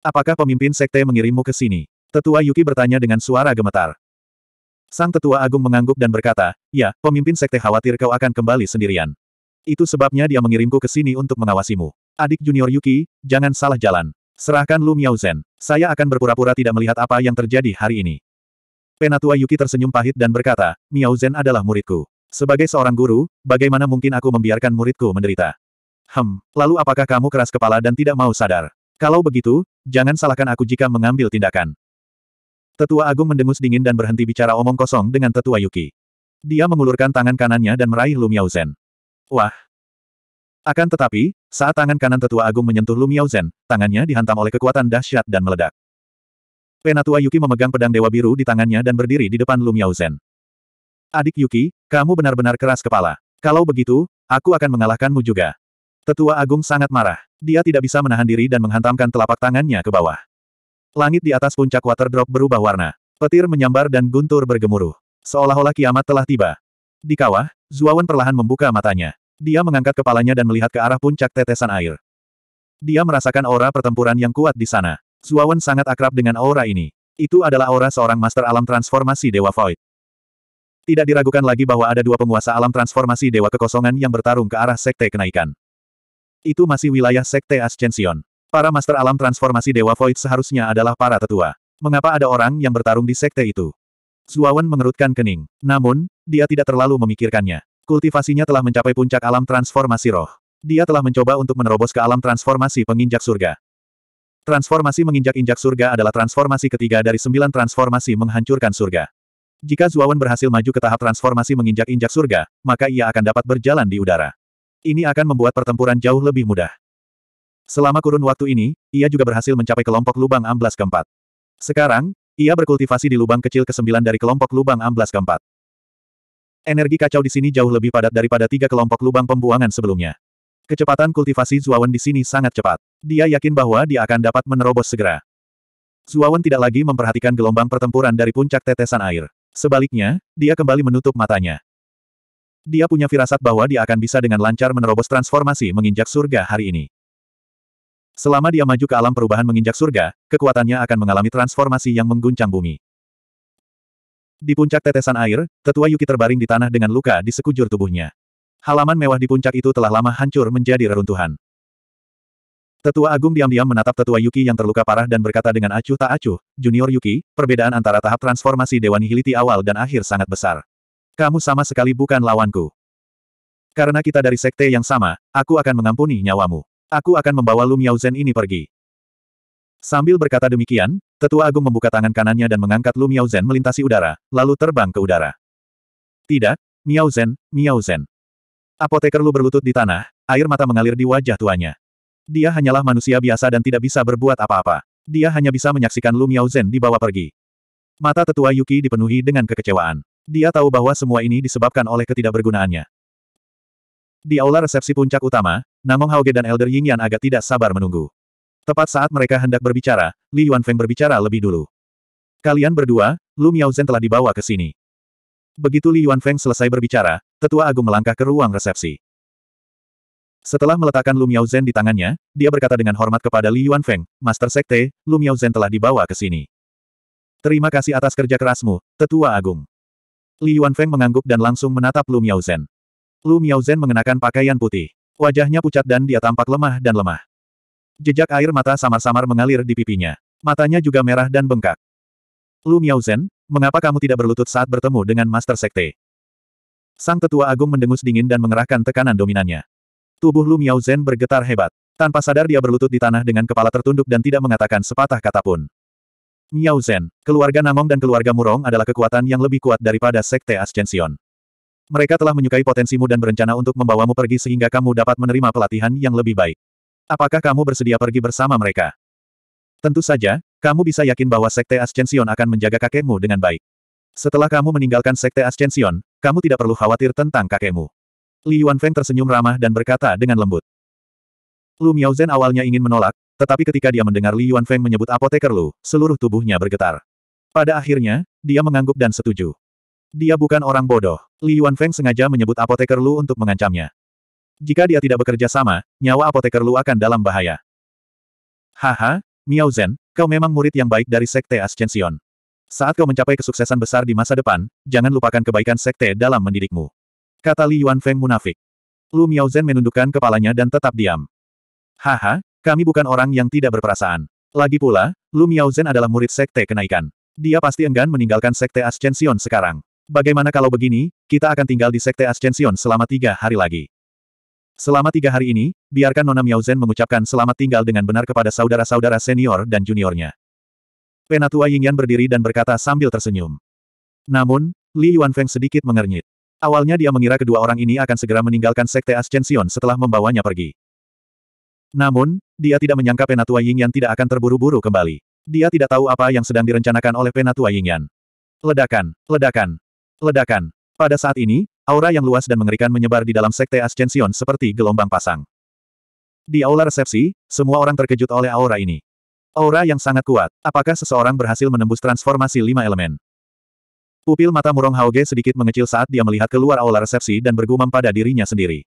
Apakah pemimpin Sekte mengirimmu ke sini? Tetua Yuki bertanya dengan suara gemetar. Sang Tetua Agung mengangguk dan berkata, Ya, pemimpin Sekte khawatir kau akan kembali sendirian. Itu sebabnya dia mengirimku ke sini untuk mengawasimu. Adik junior Yuki, jangan salah jalan. Serahkan Lu Miaozen. Saya akan berpura-pura tidak melihat apa yang terjadi hari ini. Penatua Yuki tersenyum pahit dan berkata, Miaozen adalah muridku. Sebagai seorang guru, bagaimana mungkin aku membiarkan muridku menderita? Hem, lalu apakah kamu keras kepala dan tidak mau sadar? Kalau begitu, jangan salahkan aku jika mengambil tindakan. Tetua Agung mendengus dingin dan berhenti bicara omong kosong dengan Tetua Yuki. Dia mengulurkan tangan kanannya dan meraih Lu Miaozen. Wah! Akan tetapi, saat tangan kanan tetua agung menyentuh Lu Miao tangannya dihantam oleh kekuatan dahsyat dan meledak. Penatua Yuki memegang pedang Dewa Biru di tangannya dan berdiri di depan Lu Miao Adik Yuki, kamu benar-benar keras kepala. Kalau begitu, aku akan mengalahkanmu juga. Tetua Agung sangat marah. Dia tidak bisa menahan diri dan menghantamkan telapak tangannya ke bawah. Langit di atas puncak Waterdrop berubah warna. Petir menyambar dan guntur bergemuruh. Seolah-olah kiamat telah tiba. Di kawah, Zuawan perlahan membuka matanya. Dia mengangkat kepalanya dan melihat ke arah puncak tetesan air. Dia merasakan aura pertempuran yang kuat di sana. Zuawan sangat akrab dengan aura ini. Itu adalah aura seorang master alam transformasi Dewa Void. Tidak diragukan lagi bahwa ada dua penguasa alam transformasi Dewa Kekosongan yang bertarung ke arah Sekte Kenaikan. Itu masih wilayah Sekte Ascension. Para master alam transformasi Dewa Void seharusnya adalah para tetua. Mengapa ada orang yang bertarung di Sekte itu? Zuawan mengerutkan kening. Namun, dia tidak terlalu memikirkannya. Kultivasinya telah mencapai puncak alam transformasi roh. Dia telah mencoba untuk menerobos ke alam transformasi penginjak surga. Transformasi menginjak-injak surga adalah transformasi ketiga dari sembilan transformasi menghancurkan surga. Jika Zuawan berhasil maju ke tahap transformasi menginjak-injak surga, maka ia akan dapat berjalan di udara. Ini akan membuat pertempuran jauh lebih mudah. Selama kurun waktu ini, ia juga berhasil mencapai kelompok lubang amblas keempat. Sekarang, ia berkultivasi di lubang kecil ke-9 dari kelompok lubang amblas keempat. Energi kacau di sini jauh lebih padat daripada tiga kelompok lubang pembuangan sebelumnya. Kecepatan kultivasi Zuawan di sini sangat cepat. Dia yakin bahwa dia akan dapat menerobos segera. Zuawan tidak lagi memperhatikan gelombang pertempuran dari puncak tetesan air. Sebaliknya, dia kembali menutup matanya. Dia punya firasat bahwa dia akan bisa dengan lancar menerobos transformasi menginjak surga hari ini. Selama dia maju ke alam perubahan menginjak surga, kekuatannya akan mengalami transformasi yang mengguncang bumi. Di puncak tetesan air, tetua Yuki terbaring di tanah dengan luka di sekujur tubuhnya. Halaman mewah di puncak itu telah lama hancur menjadi reruntuhan. Tetua Agung diam-diam menatap Tetua Yuki yang terluka parah dan berkata dengan acuh tak acuh, Junior Yuki, perbedaan antara tahap transformasi Dewan Hiliti awal dan akhir sangat besar. Kamu sama sekali bukan lawanku. Karena kita dari sekte yang sama, aku akan mengampuni nyawamu. Aku akan membawa Lumiao Zen ini pergi. Sambil berkata demikian, Tetua Agung membuka tangan kanannya dan mengangkat Lu Miao Zhen melintasi udara, lalu terbang ke udara. Tidak, Miao Zen, Miao Zen. Apoteker Lu berlutut di tanah, air mata mengalir di wajah tuanya. Dia hanyalah manusia biasa dan tidak bisa berbuat apa-apa. Dia hanya bisa menyaksikan Lu Miao Zhen dibawa pergi. Mata tetua Yuki dipenuhi dengan kekecewaan. Dia tahu bahwa semua ini disebabkan oleh ketidakbergunaannya. Di aula resepsi puncak utama, Namong Haoge dan Elder Yingyan agak tidak sabar menunggu. Tepat saat mereka hendak berbicara, Li Yuanfeng berbicara lebih dulu. Kalian berdua, Lu Miaozhen telah dibawa ke sini. Begitu Li Yuanfeng selesai berbicara, tetua agung melangkah ke ruang resepsi. Setelah meletakkan Lu Miaozhen di tangannya, dia berkata dengan hormat kepada Li Yuanfeng, Master Sekte, Lu Miaozhen telah dibawa ke sini. Terima kasih atas kerja kerasmu, tetua agung. Li Yuanfeng mengangguk dan langsung menatap Lu Miaozhen. Lu Miaozhen mengenakan pakaian putih. Wajahnya pucat dan dia tampak lemah dan lemah. Jejak air mata samar-samar mengalir di pipinya. Matanya juga merah dan bengkak. Lu Miaozen, mengapa kamu tidak berlutut saat bertemu dengan Master Sekte? Sang Tetua Agung mendengus dingin dan mengerahkan tekanan dominannya. Tubuh Lu Miaozen bergetar hebat. Tanpa sadar dia berlutut di tanah dengan kepala tertunduk dan tidak mengatakan sepatah kata pun. Miao keluarga Namong dan keluarga Murong adalah kekuatan yang lebih kuat daripada Sekte Ascension. Mereka telah menyukai potensimu dan berencana untuk membawamu pergi sehingga kamu dapat menerima pelatihan yang lebih baik. Apakah kamu bersedia pergi bersama mereka? Tentu saja, kamu bisa yakin bahwa Sekte Ascension akan menjaga kakekmu dengan baik. Setelah kamu meninggalkan Sekte Ascension, kamu tidak perlu khawatir tentang kakekmu. Li Yuanfeng tersenyum ramah dan berkata dengan lembut. Lu Miaozhen awalnya ingin menolak, tetapi ketika dia mendengar Li Yuanfeng menyebut apoteker Lu, seluruh tubuhnya bergetar. Pada akhirnya, dia mengangguk dan setuju. Dia bukan orang bodoh. Li Yuanfeng sengaja menyebut apoteker Lu untuk mengancamnya. Jika dia tidak bekerja sama, nyawa apoteker Lu akan dalam bahaya. Haha, Miao Zhen, kau memang murid yang baik dari Sekte Ascension. Saat kau mencapai kesuksesan besar di masa depan, jangan lupakan kebaikan Sekte dalam mendidikmu. Kata Li Feng munafik. Lu Miao Zhen menundukkan kepalanya dan tetap diam. Haha, kami bukan orang yang tidak berperasaan. Lagi pula, Lu Miao Zhen adalah murid Sekte Kenaikan. Dia pasti enggan meninggalkan Sekte Ascension sekarang. Bagaimana kalau begini, kita akan tinggal di Sekte Ascension selama tiga hari lagi. Selama tiga hari ini, biarkan Nona Miao Miaozen mengucapkan selamat tinggal dengan benar kepada saudara-saudara senior dan juniornya. Penatua Ying Yan berdiri dan berkata sambil tersenyum. Namun, Li Yuanfeng sedikit mengernyit. Awalnya dia mengira kedua orang ini akan segera meninggalkan Sekte Ascension setelah membawanya pergi. Namun, dia tidak menyangka Penatua Ying Yan tidak akan terburu-buru kembali. Dia tidak tahu apa yang sedang direncanakan oleh Penatua Ying Yan. Ledakan, ledakan, ledakan. Pada saat ini, Aura yang luas dan mengerikan menyebar di dalam sekte Ascension seperti gelombang pasang. Di aula resepsi, semua orang terkejut oleh aura ini. Aura yang sangat kuat. Apakah seseorang berhasil menembus transformasi lima elemen? Pupil mata Murong Hauge sedikit mengecil saat dia melihat keluar aula resepsi dan bergumam pada dirinya sendiri.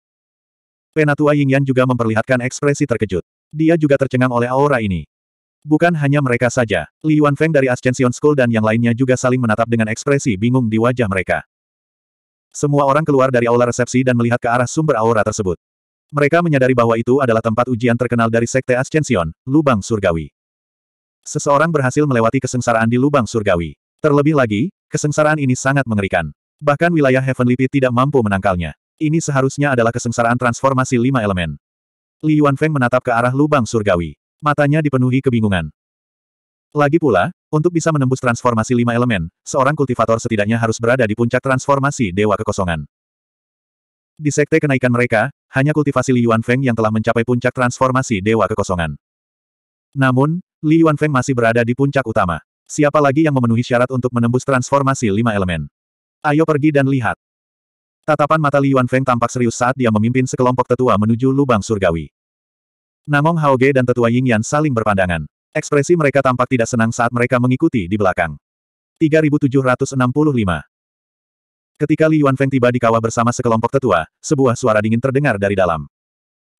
Penatua Yingyan juga memperlihatkan ekspresi terkejut. Dia juga tercengang oleh aura ini. Bukan hanya mereka saja, Li Yuanfeng dari Ascension School dan yang lainnya juga saling menatap dengan ekspresi bingung di wajah mereka. Semua orang keluar dari aula resepsi dan melihat ke arah sumber aura tersebut. Mereka menyadari bahwa itu adalah tempat ujian terkenal dari Sekte Ascension, Lubang Surgawi. Seseorang berhasil melewati kesengsaraan di Lubang Surgawi. Terlebih lagi, kesengsaraan ini sangat mengerikan. Bahkan wilayah Heavenly Pit tidak mampu menangkalnya. Ini seharusnya adalah kesengsaraan transformasi lima elemen. Li Yuanfeng menatap ke arah lubang surgawi. Matanya dipenuhi kebingungan. Lagi pula, untuk bisa menembus transformasi lima elemen, seorang kultivator setidaknya harus berada di puncak transformasi Dewa Kekosongan. Di sekte kenaikan mereka, hanya kultivasi Li Yuan Feng yang telah mencapai puncak transformasi Dewa Kekosongan. Namun, Li Yuan Feng masih berada di puncak utama. Siapa lagi yang memenuhi syarat untuk menembus transformasi lima elemen? Ayo pergi dan lihat. Tatapan mata Li Yuan Feng tampak serius saat dia memimpin sekelompok tetua menuju lubang surgawi. Namong Hao Ge dan tetua Ying Yan saling berpandangan. Ekspresi mereka tampak tidak senang saat mereka mengikuti di belakang. 3765 Ketika Li Yuanfeng tiba di kawah bersama sekelompok tetua, sebuah suara dingin terdengar dari dalam.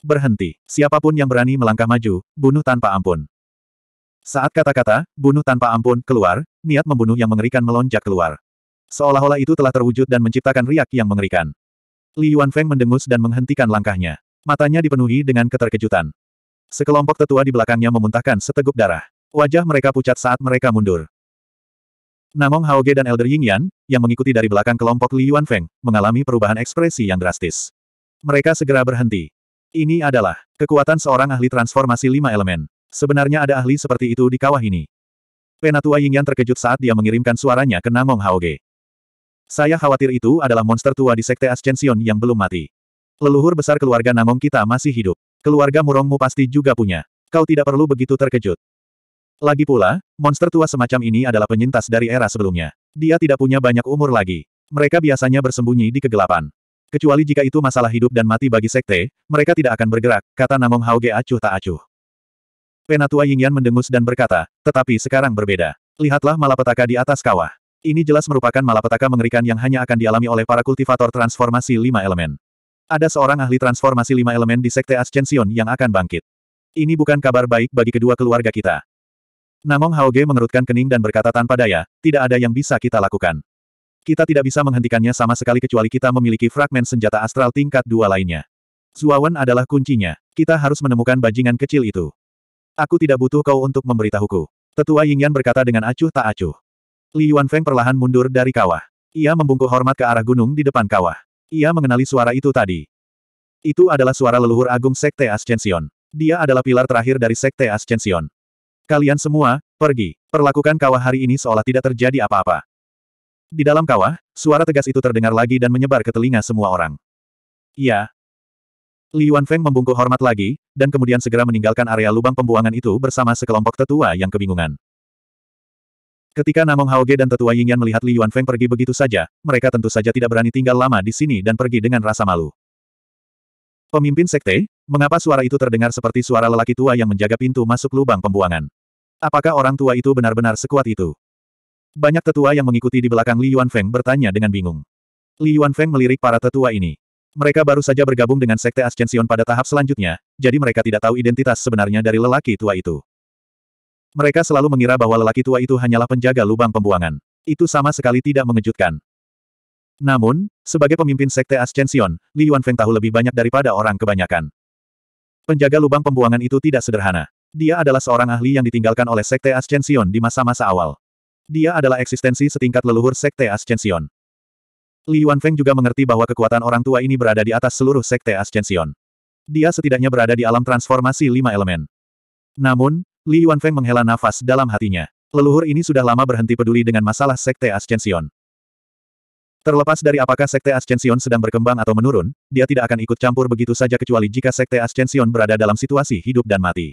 Berhenti, siapapun yang berani melangkah maju, bunuh tanpa ampun. Saat kata-kata, bunuh tanpa ampun, keluar, niat membunuh yang mengerikan melonjak keluar. Seolah-olah itu telah terwujud dan menciptakan riak yang mengerikan. Li Yuanfeng mendengus dan menghentikan langkahnya. Matanya dipenuhi dengan keterkejutan. Sekelompok tetua di belakangnya memuntahkan seteguk darah. Wajah mereka pucat saat mereka mundur. Namong Haoge dan Elder Ying Yan, yang mengikuti dari belakang kelompok Li Yuanfeng, mengalami perubahan ekspresi yang drastis. Mereka segera berhenti. Ini adalah kekuatan seorang ahli transformasi lima elemen. Sebenarnya ada ahli seperti itu di kawah ini. Penatua Ying Yan terkejut saat dia mengirimkan suaranya ke Namong Haoge. Saya khawatir itu adalah monster tua di Sekte Ascension yang belum mati. Leluhur besar keluarga Namong kita masih hidup. Keluarga murongmu pasti juga punya. Kau tidak perlu begitu terkejut. Lagi pula, monster tua semacam ini adalah penyintas dari era sebelumnya. Dia tidak punya banyak umur lagi. Mereka biasanya bersembunyi di kegelapan. Kecuali jika itu masalah hidup dan mati bagi sekte, mereka tidak akan bergerak, kata Namong Hauge acuh tak acuh. Penatua Yingyan mendengus dan berkata, tetapi sekarang berbeda. Lihatlah malapetaka di atas kawah. Ini jelas merupakan malapetaka mengerikan yang hanya akan dialami oleh para kultivator transformasi lima elemen. Ada seorang ahli transformasi lima elemen di Sekte Ascension yang akan bangkit. Ini bukan kabar baik bagi kedua keluarga kita. Namong Haoge mengerutkan kening dan berkata tanpa daya, tidak ada yang bisa kita lakukan. Kita tidak bisa menghentikannya sama sekali kecuali kita memiliki fragmen senjata astral tingkat dua lainnya. Zuawan adalah kuncinya. Kita harus menemukan bajingan kecil itu. Aku tidak butuh kau untuk memberitahuku. Tetua Yingyan berkata dengan acuh tak acuh. Li Yuanfeng perlahan mundur dari kawah. Ia membungkuk hormat ke arah gunung di depan kawah. Ia mengenali suara itu tadi. Itu adalah suara leluhur agung Sekte Ascension. Dia adalah pilar terakhir dari Sekte Ascension. Kalian semua, pergi. Perlakukan kawah hari ini seolah tidak terjadi apa-apa. Di dalam kawah, suara tegas itu terdengar lagi dan menyebar ke telinga semua orang. Ya. Li Feng membungkuk hormat lagi, dan kemudian segera meninggalkan area lubang pembuangan itu bersama sekelompok tetua yang kebingungan. Ketika Namong Haoge dan tetua Yingyan melihat Li Yuanfeng pergi begitu saja, mereka tentu saja tidak berani tinggal lama di sini dan pergi dengan rasa malu. Pemimpin sekte, mengapa suara itu terdengar seperti suara lelaki tua yang menjaga pintu masuk lubang pembuangan? Apakah orang tua itu benar-benar sekuat itu? Banyak tetua yang mengikuti di belakang Li Yuanfeng bertanya dengan bingung. Li Yuanfeng melirik para tetua ini. Mereka baru saja bergabung dengan sekte Ascension pada tahap selanjutnya, jadi mereka tidak tahu identitas sebenarnya dari lelaki tua itu. Mereka selalu mengira bahwa lelaki tua itu hanyalah penjaga lubang pembuangan. Itu sama sekali tidak mengejutkan. Namun, sebagai pemimpin Sekte Ascension, Li Yuanfeng tahu lebih banyak daripada orang kebanyakan. Penjaga lubang pembuangan itu tidak sederhana. Dia adalah seorang ahli yang ditinggalkan oleh Sekte Ascension di masa-masa awal. Dia adalah eksistensi setingkat leluhur Sekte Ascension. Li Yuanfeng juga mengerti bahwa kekuatan orang tua ini berada di atas seluruh Sekte Ascension. Dia setidaknya berada di alam transformasi lima elemen. Namun, Li Yuanfeng menghela nafas dalam hatinya. Leluhur ini sudah lama berhenti peduli dengan masalah Sekte Ascension. Terlepas dari apakah Sekte Ascension sedang berkembang atau menurun, dia tidak akan ikut campur begitu saja kecuali jika Sekte Ascension berada dalam situasi hidup dan mati.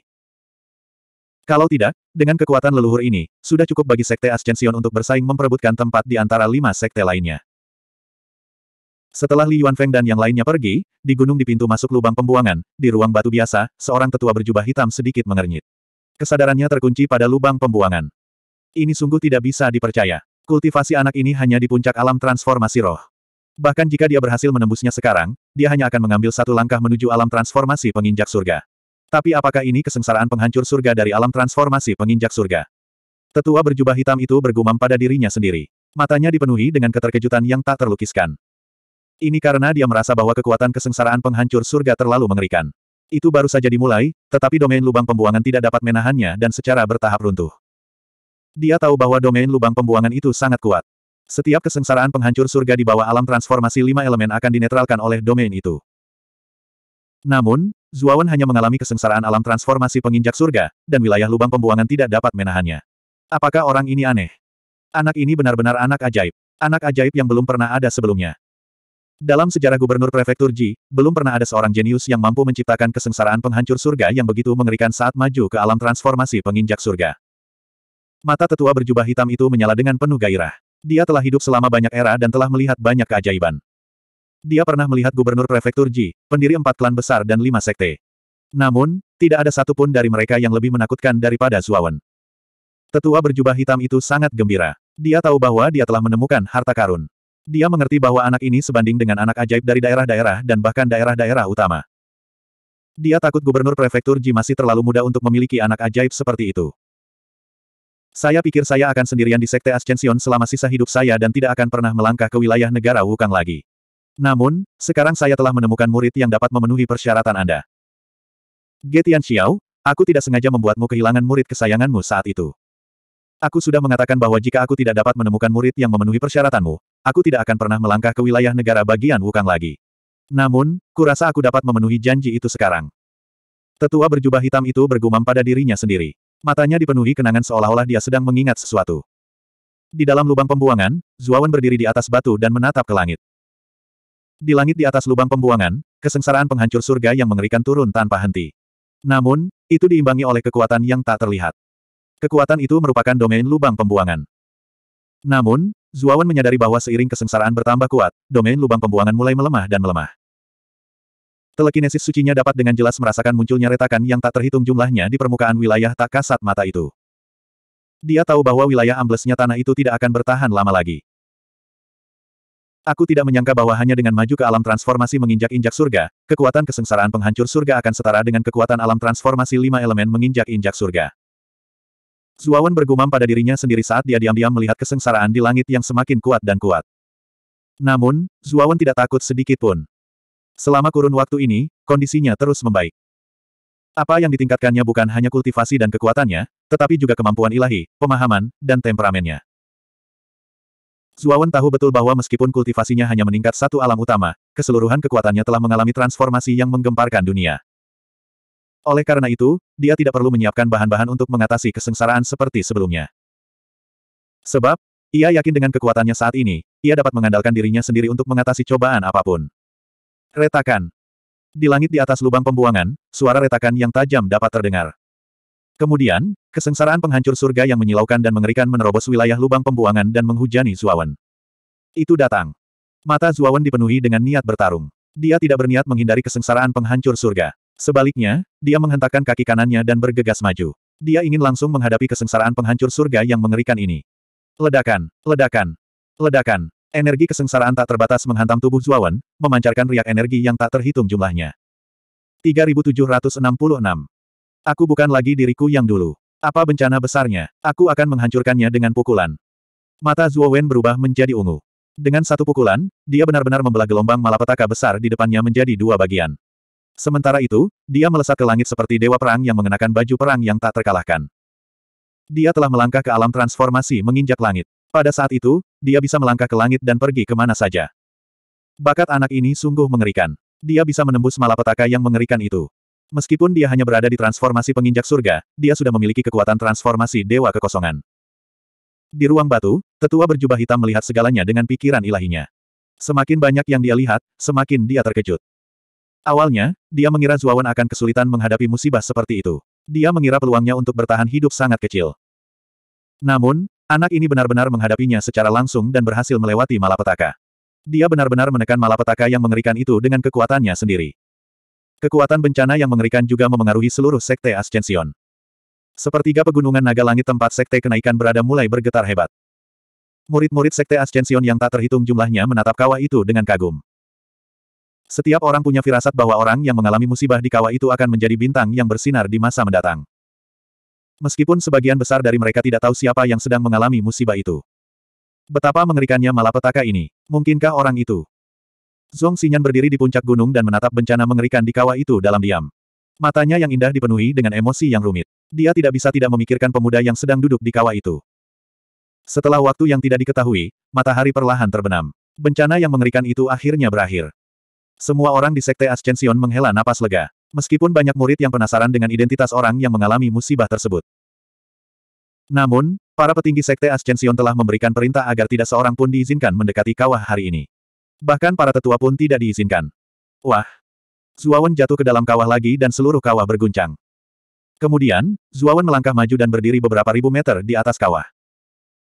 Kalau tidak, dengan kekuatan leluhur ini, sudah cukup bagi Sekte Ascension untuk bersaing memperebutkan tempat di antara lima sekte lainnya. Setelah Li Yuanfeng dan yang lainnya pergi, di gunung di pintu masuk lubang pembuangan, di ruang batu biasa, seorang tetua berjubah hitam sedikit mengernyit. Kesadarannya terkunci pada lubang pembuangan. Ini sungguh tidak bisa dipercaya. Kultivasi anak ini hanya di puncak alam transformasi roh. Bahkan jika dia berhasil menembusnya sekarang, dia hanya akan mengambil satu langkah menuju alam transformasi penginjak surga. Tapi apakah ini kesengsaraan penghancur surga dari alam transformasi penginjak surga? Tetua berjubah hitam itu bergumam pada dirinya sendiri. Matanya dipenuhi dengan keterkejutan yang tak terlukiskan. Ini karena dia merasa bahwa kekuatan kesengsaraan penghancur surga terlalu mengerikan. Itu baru saja dimulai, tetapi domain lubang pembuangan tidak dapat menahannya dan secara bertahap runtuh. Dia tahu bahwa domain lubang pembuangan itu sangat kuat. Setiap kesengsaraan penghancur surga di bawah alam transformasi lima elemen akan dinetralkan oleh domain itu. Namun, Zuawan hanya mengalami kesengsaraan alam transformasi penginjak surga, dan wilayah lubang pembuangan tidak dapat menahannya. Apakah orang ini aneh? Anak ini benar-benar anak ajaib. Anak ajaib yang belum pernah ada sebelumnya. Dalam sejarah gubernur prefektur Ji, belum pernah ada seorang jenius yang mampu menciptakan kesengsaraan penghancur surga yang begitu mengerikan saat maju ke alam transformasi penginjak surga. Mata tetua berjubah hitam itu menyala dengan penuh gairah. Dia telah hidup selama banyak era dan telah melihat banyak keajaiban. Dia pernah melihat gubernur prefektur Ji, pendiri empat klan besar dan lima sekte. Namun, tidak ada satupun dari mereka yang lebih menakutkan daripada Zuawan. Tetua berjubah hitam itu sangat gembira. Dia tahu bahwa dia telah menemukan harta karun. Dia mengerti bahwa anak ini sebanding dengan anak ajaib dari daerah-daerah dan bahkan daerah-daerah utama. Dia takut gubernur prefektur Ji masih terlalu muda untuk memiliki anak ajaib seperti itu. Saya pikir saya akan sendirian di Sekte Ascension selama sisa hidup saya dan tidak akan pernah melangkah ke wilayah negara Wukang lagi. Namun, sekarang saya telah menemukan murid yang dapat memenuhi persyaratan Anda. Getian Xiao, aku tidak sengaja membuatmu kehilangan murid kesayanganmu saat itu. Aku sudah mengatakan bahwa jika aku tidak dapat menemukan murid yang memenuhi persyaratanmu, aku tidak akan pernah melangkah ke wilayah negara bagian Wukang lagi. Namun, kurasa aku dapat memenuhi janji itu sekarang. Tetua berjubah hitam itu bergumam pada dirinya sendiri. Matanya dipenuhi kenangan seolah-olah dia sedang mengingat sesuatu. Di dalam lubang pembuangan, Zuawan berdiri di atas batu dan menatap ke langit. Di langit di atas lubang pembuangan, kesengsaraan penghancur surga yang mengerikan turun tanpa henti. Namun, itu diimbangi oleh kekuatan yang tak terlihat. Kekuatan itu merupakan domain lubang pembuangan. Namun, Zuawan menyadari bahwa seiring kesengsaraan bertambah kuat, domain lubang pembuangan mulai melemah dan melemah. Telekinesis sucinya dapat dengan jelas merasakan munculnya retakan yang tak terhitung jumlahnya di permukaan wilayah tak kasat mata itu. Dia tahu bahwa wilayah amblesnya tanah itu tidak akan bertahan lama lagi. Aku tidak menyangka bahwa hanya dengan maju ke alam transformasi menginjak-injak surga, kekuatan kesengsaraan penghancur surga akan setara dengan kekuatan alam transformasi lima elemen menginjak-injak surga. Zuawan bergumam pada dirinya sendiri saat dia diam-diam melihat kesengsaraan di langit yang semakin kuat dan kuat. Namun, Zuawan tidak takut sedikit pun. Selama kurun waktu ini, kondisinya terus membaik. Apa yang ditingkatkannya bukan hanya kultivasi dan kekuatannya, tetapi juga kemampuan ilahi, pemahaman, dan temperamennya. Zuawan tahu betul bahwa meskipun kultivasinya hanya meningkat satu alam utama, keseluruhan kekuatannya telah mengalami transformasi yang menggemparkan dunia. Oleh karena itu, dia tidak perlu menyiapkan bahan-bahan untuk mengatasi kesengsaraan seperti sebelumnya. Sebab, ia yakin dengan kekuatannya saat ini, ia dapat mengandalkan dirinya sendiri untuk mengatasi cobaan apapun. Retakan. Di langit di atas lubang pembuangan, suara retakan yang tajam dapat terdengar. Kemudian, kesengsaraan penghancur surga yang menyilaukan dan mengerikan menerobos wilayah lubang pembuangan dan menghujani Zuawan. Itu datang. Mata Zuawan dipenuhi dengan niat bertarung. Dia tidak berniat menghindari kesengsaraan penghancur surga. Sebaliknya, dia menghentakkan kaki kanannya dan bergegas maju. Dia ingin langsung menghadapi kesengsaraan penghancur surga yang mengerikan ini. Ledakan, ledakan, ledakan. Energi kesengsaraan tak terbatas menghantam tubuh Zuawan, memancarkan riak energi yang tak terhitung jumlahnya. 3766. Aku bukan lagi diriku yang dulu. Apa bencana besarnya? Aku akan menghancurkannya dengan pukulan. Mata Zuawan berubah menjadi ungu. Dengan satu pukulan, dia benar-benar membelah gelombang malapetaka besar di depannya menjadi dua bagian. Sementara itu, dia melesat ke langit seperti dewa perang yang mengenakan baju perang yang tak terkalahkan. Dia telah melangkah ke alam transformasi menginjak langit. Pada saat itu, dia bisa melangkah ke langit dan pergi ke mana saja. Bakat anak ini sungguh mengerikan. Dia bisa menembus malapetaka yang mengerikan itu. Meskipun dia hanya berada di transformasi penginjak surga, dia sudah memiliki kekuatan transformasi dewa kekosongan. Di ruang batu, tetua berjubah hitam melihat segalanya dengan pikiran ilahinya. Semakin banyak yang dia lihat, semakin dia terkejut. Awalnya, dia mengira Zuawan akan kesulitan menghadapi musibah seperti itu. Dia mengira peluangnya untuk bertahan hidup sangat kecil. Namun, anak ini benar-benar menghadapinya secara langsung dan berhasil melewati malapetaka. Dia benar-benar menekan malapetaka yang mengerikan itu dengan kekuatannya sendiri. Kekuatan bencana yang mengerikan juga memengaruhi seluruh sekte Ascension. Sepertiga pegunungan naga langit tempat sekte kenaikan berada mulai bergetar hebat. Murid-murid sekte Ascension yang tak terhitung jumlahnya menatap kawah itu dengan kagum. Setiap orang punya firasat bahwa orang yang mengalami musibah di kawah itu akan menjadi bintang yang bersinar di masa mendatang. Meskipun sebagian besar dari mereka tidak tahu siapa yang sedang mengalami musibah itu. Betapa mengerikannya malapetaka ini. Mungkinkah orang itu? Zhong Xinyan berdiri di puncak gunung dan menatap bencana mengerikan di kawah itu dalam diam. Matanya yang indah dipenuhi dengan emosi yang rumit. Dia tidak bisa tidak memikirkan pemuda yang sedang duduk di kawah itu. Setelah waktu yang tidak diketahui, matahari perlahan terbenam. Bencana yang mengerikan itu akhirnya berakhir. Semua orang di Sekte Ascension menghela napas lega. Meskipun banyak murid yang penasaran dengan identitas orang yang mengalami musibah tersebut. Namun, para petinggi Sekte Ascension telah memberikan perintah agar tidak seorang pun diizinkan mendekati kawah hari ini. Bahkan para tetua pun tidak diizinkan. Wah! Zuawan jatuh ke dalam kawah lagi dan seluruh kawah berguncang. Kemudian, Zuawan melangkah maju dan berdiri beberapa ribu meter di atas kawah.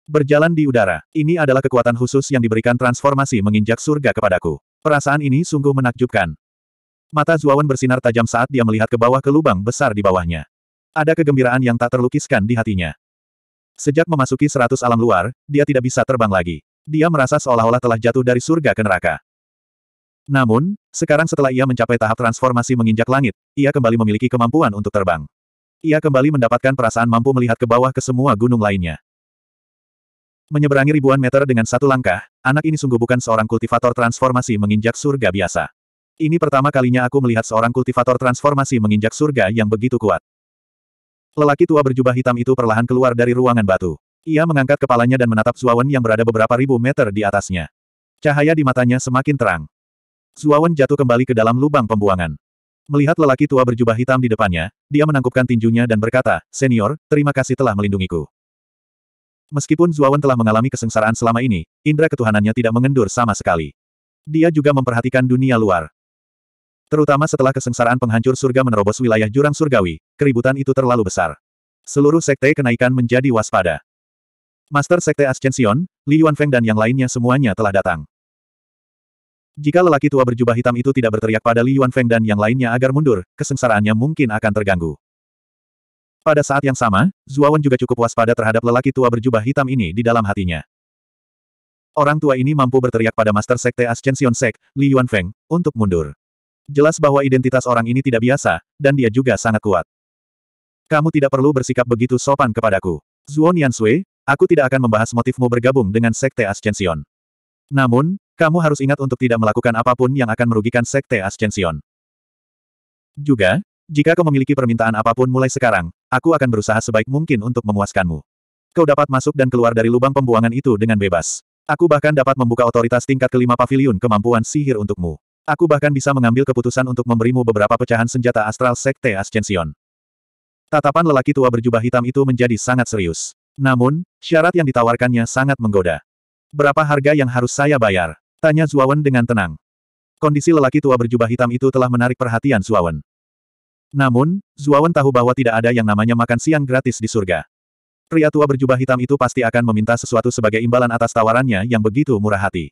Berjalan di udara, ini adalah kekuatan khusus yang diberikan transformasi menginjak surga kepadaku. Perasaan ini sungguh menakjubkan. Mata Zuawan bersinar tajam saat dia melihat ke bawah ke lubang besar di bawahnya. Ada kegembiraan yang tak terlukiskan di hatinya. Sejak memasuki seratus alam luar, dia tidak bisa terbang lagi. Dia merasa seolah-olah telah jatuh dari surga ke neraka. Namun, sekarang setelah ia mencapai tahap transformasi menginjak langit, ia kembali memiliki kemampuan untuk terbang. Ia kembali mendapatkan perasaan mampu melihat ke bawah ke semua gunung lainnya. Menyeberangi ribuan meter dengan satu langkah, Anak ini sungguh bukan seorang kultivator transformasi menginjak surga biasa. Ini pertama kalinya aku melihat seorang kultivator transformasi menginjak surga yang begitu kuat. Lelaki tua berjubah hitam itu perlahan keluar dari ruangan batu. Ia mengangkat kepalanya dan menatap Zuawan yang berada beberapa ribu meter di atasnya. Cahaya di matanya semakin terang. Zuawan jatuh kembali ke dalam lubang pembuangan. Melihat lelaki tua berjubah hitam di depannya, dia menangkupkan tinjunya dan berkata, Senior, terima kasih telah melindungiku. Meskipun Zuawan telah mengalami kesengsaraan selama ini, indera ketuhanannya tidak mengendur sama sekali. Dia juga memperhatikan dunia luar. Terutama setelah kesengsaraan penghancur surga menerobos wilayah jurang surgawi, keributan itu terlalu besar. Seluruh sekte kenaikan menjadi waspada. Master Sekte Ascension, Li Yuanfeng dan yang lainnya semuanya telah datang. Jika lelaki tua berjubah hitam itu tidak berteriak pada Li Yuanfeng dan yang lainnya agar mundur, kesengsaraannya mungkin akan terganggu. Pada saat yang sama, Zuawan juga cukup waspada terhadap lelaki tua berjubah hitam ini di dalam hatinya. Orang tua ini mampu berteriak pada Master Sekte Ascension Sek, Li Yuanfeng, untuk mundur. Jelas bahwa identitas orang ini tidak biasa, dan dia juga sangat kuat. Kamu tidak perlu bersikap begitu sopan kepadaku. Zuo Sui, aku tidak akan membahas motifmu bergabung dengan Sekte Ascension. Namun, kamu harus ingat untuk tidak melakukan apapun yang akan merugikan Sekte Ascension. Juga, jika kau memiliki permintaan apapun mulai sekarang, aku akan berusaha sebaik mungkin untuk memuaskanmu. Kau dapat masuk dan keluar dari lubang pembuangan itu dengan bebas. Aku bahkan dapat membuka otoritas tingkat kelima pavilion kemampuan sihir untukmu. Aku bahkan bisa mengambil keputusan untuk memberimu beberapa pecahan senjata astral Sekte Ascension. Tatapan lelaki tua berjubah hitam itu menjadi sangat serius. Namun, syarat yang ditawarkannya sangat menggoda. Berapa harga yang harus saya bayar? Tanya Zuawan dengan tenang. Kondisi lelaki tua berjubah hitam itu telah menarik perhatian Zuawan. Namun, Zuawan tahu bahwa tidak ada yang namanya makan siang gratis di surga. Pria tua berjubah hitam itu pasti akan meminta sesuatu sebagai imbalan atas tawarannya yang begitu murah hati.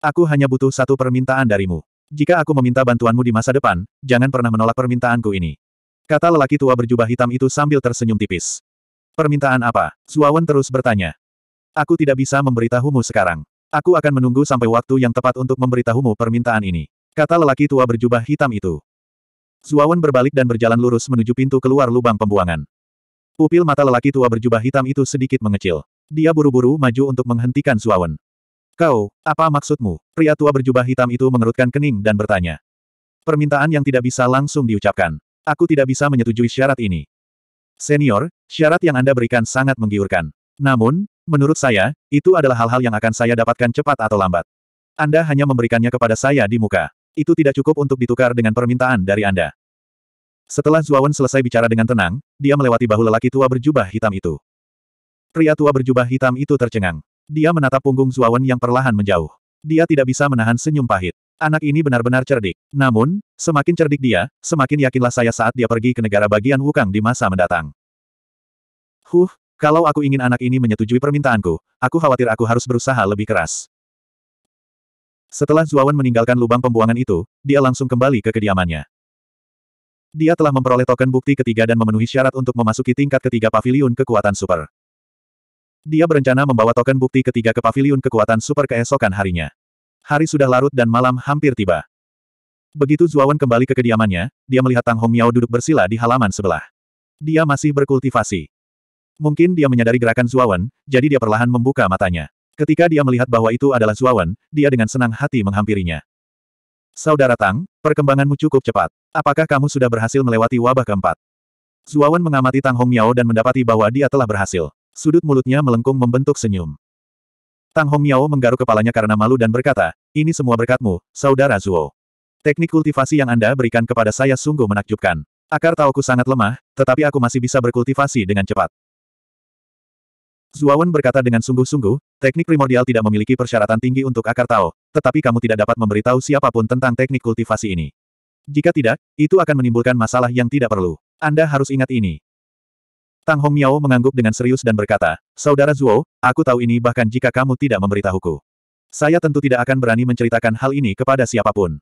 Aku hanya butuh satu permintaan darimu. Jika aku meminta bantuanmu di masa depan, jangan pernah menolak permintaanku ini. Kata lelaki tua berjubah hitam itu sambil tersenyum tipis. Permintaan apa? Zuawan terus bertanya. Aku tidak bisa memberitahumu sekarang. Aku akan menunggu sampai waktu yang tepat untuk memberitahumu permintaan ini. Kata lelaki tua berjubah hitam itu. Zuawan berbalik dan berjalan lurus menuju pintu keluar lubang pembuangan. Pupil mata lelaki tua berjubah hitam itu sedikit mengecil. Dia buru-buru maju untuk menghentikan Zuawan. Kau, apa maksudmu? Pria tua berjubah hitam itu mengerutkan kening dan bertanya. Permintaan yang tidak bisa langsung diucapkan. Aku tidak bisa menyetujui syarat ini. Senior, syarat yang Anda berikan sangat menggiurkan. Namun, menurut saya, itu adalah hal-hal yang akan saya dapatkan cepat atau lambat. Anda hanya memberikannya kepada saya di muka. Itu tidak cukup untuk ditukar dengan permintaan dari Anda. Setelah Zuawan selesai bicara dengan tenang, dia melewati bahu lelaki tua berjubah hitam itu. Pria tua berjubah hitam itu tercengang. Dia menatap punggung Zuawan yang perlahan menjauh. Dia tidak bisa menahan senyum pahit. Anak ini benar-benar cerdik. Namun, semakin cerdik dia, semakin yakinlah saya saat dia pergi ke negara bagian Wukang di masa mendatang. Huh, kalau aku ingin anak ini menyetujui permintaanku, aku khawatir aku harus berusaha lebih keras. Setelah Zuawan meninggalkan lubang pembuangan itu, dia langsung kembali ke kediamannya. Dia telah memperoleh token bukti ketiga dan memenuhi syarat untuk memasuki tingkat ketiga pavilion kekuatan super. Dia berencana membawa token bukti ketiga ke pavilion kekuatan super keesokan harinya. Hari sudah larut dan malam hampir tiba. Begitu Zuawan kembali ke kediamannya, dia melihat Tang Hong Miao duduk bersila di halaman sebelah. Dia masih berkultivasi. Mungkin dia menyadari gerakan Zuawan, jadi dia perlahan membuka matanya. Ketika dia melihat bahwa itu adalah Zuawan, dia dengan senang hati menghampirinya. Saudara Tang, perkembanganmu cukup cepat. Apakah kamu sudah berhasil melewati wabah keempat? Zuawan mengamati Tang Hong Miao dan mendapati bahwa dia telah berhasil. Sudut mulutnya melengkung membentuk senyum. Tang Hong Miao menggaruk kepalanya karena malu dan berkata, ini semua berkatmu, Saudara Zuo. Teknik kultivasi yang Anda berikan kepada saya sungguh menakjubkan. Akar tauku sangat lemah, tetapi aku masih bisa berkultivasi dengan cepat. Zuawan berkata dengan sungguh-sungguh, teknik primordial tidak memiliki persyaratan tinggi untuk akar Tao, tetapi kamu tidak dapat memberitahu siapapun tentang teknik kultivasi ini. Jika tidak, itu akan menimbulkan masalah yang tidak perlu. Anda harus ingat ini. Tang Hong Miao mengangguk dengan serius dan berkata, Saudara Zuo, aku tahu ini bahkan jika kamu tidak memberitahuku. Saya tentu tidak akan berani menceritakan hal ini kepada siapapun.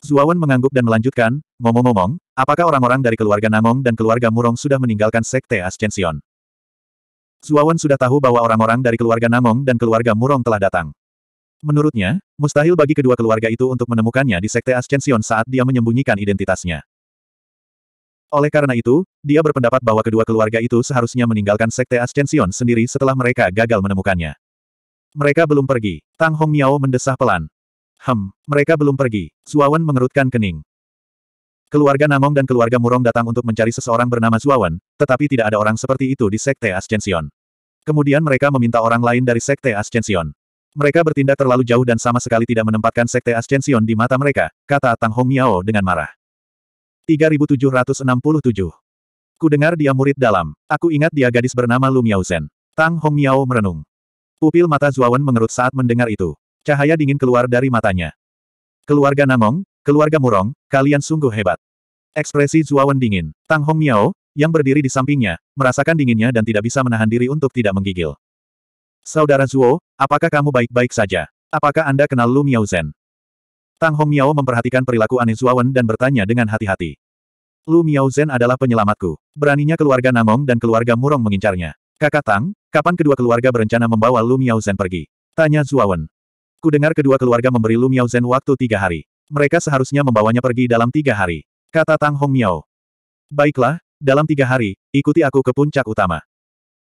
Zuawan mengangguk dan melanjutkan, ngomong-ngomong, apakah orang-orang dari keluarga Namong dan keluarga Murong sudah meninggalkan Sekte Ascension? Zuawan sudah tahu bahwa orang-orang dari keluarga Namong dan keluarga Murong telah datang. Menurutnya, mustahil bagi kedua keluarga itu untuk menemukannya di Sekte Ascension saat dia menyembunyikan identitasnya. Oleh karena itu, dia berpendapat bahwa kedua keluarga itu seharusnya meninggalkan Sekte Ascension sendiri setelah mereka gagal menemukannya. Mereka belum pergi. Tang Hong Miao mendesah pelan. Hem, mereka belum pergi. Suawan mengerutkan kening. Keluarga Namong dan keluarga Murong datang untuk mencari seseorang bernama Zuawan, tetapi tidak ada orang seperti itu di Sekte Ascension. Kemudian mereka meminta orang lain dari Sekte Ascension. Mereka bertindak terlalu jauh dan sama sekali tidak menempatkan Sekte Ascension di mata mereka, kata Tang Hong Miao dengan marah. 3767 Ku dengar dia murid dalam. Aku ingat dia gadis bernama Lu Miaozen. Tang Hong Miao merenung. Pupil mata Zuawan mengerut saat mendengar itu. Cahaya dingin keluar dari matanya. Keluarga Namong, Keluarga Murong, kalian sungguh hebat. Ekspresi Zuawan dingin. Tang Hong Miao, yang berdiri di sampingnya, merasakan dinginnya dan tidak bisa menahan diri untuk tidak menggigil. Saudara Zuo, apakah kamu baik-baik saja? Apakah Anda kenal Lu Miao Zen? Tang Hong Miao memperhatikan perilaku aneh Zuawan dan bertanya dengan hati-hati. Lu Miao Zen adalah penyelamatku. Beraninya keluarga Namong dan keluarga Murong mengincarnya. Kakak Tang, kapan kedua keluarga berencana membawa Lu Miao Zen pergi? Tanya Zuawan. Ku dengar kedua keluarga memberi Lu Miao Zen waktu tiga hari. Mereka seharusnya membawanya pergi dalam tiga hari. Kata Tang Hong Miao. Baiklah, dalam tiga hari, ikuti aku ke puncak utama.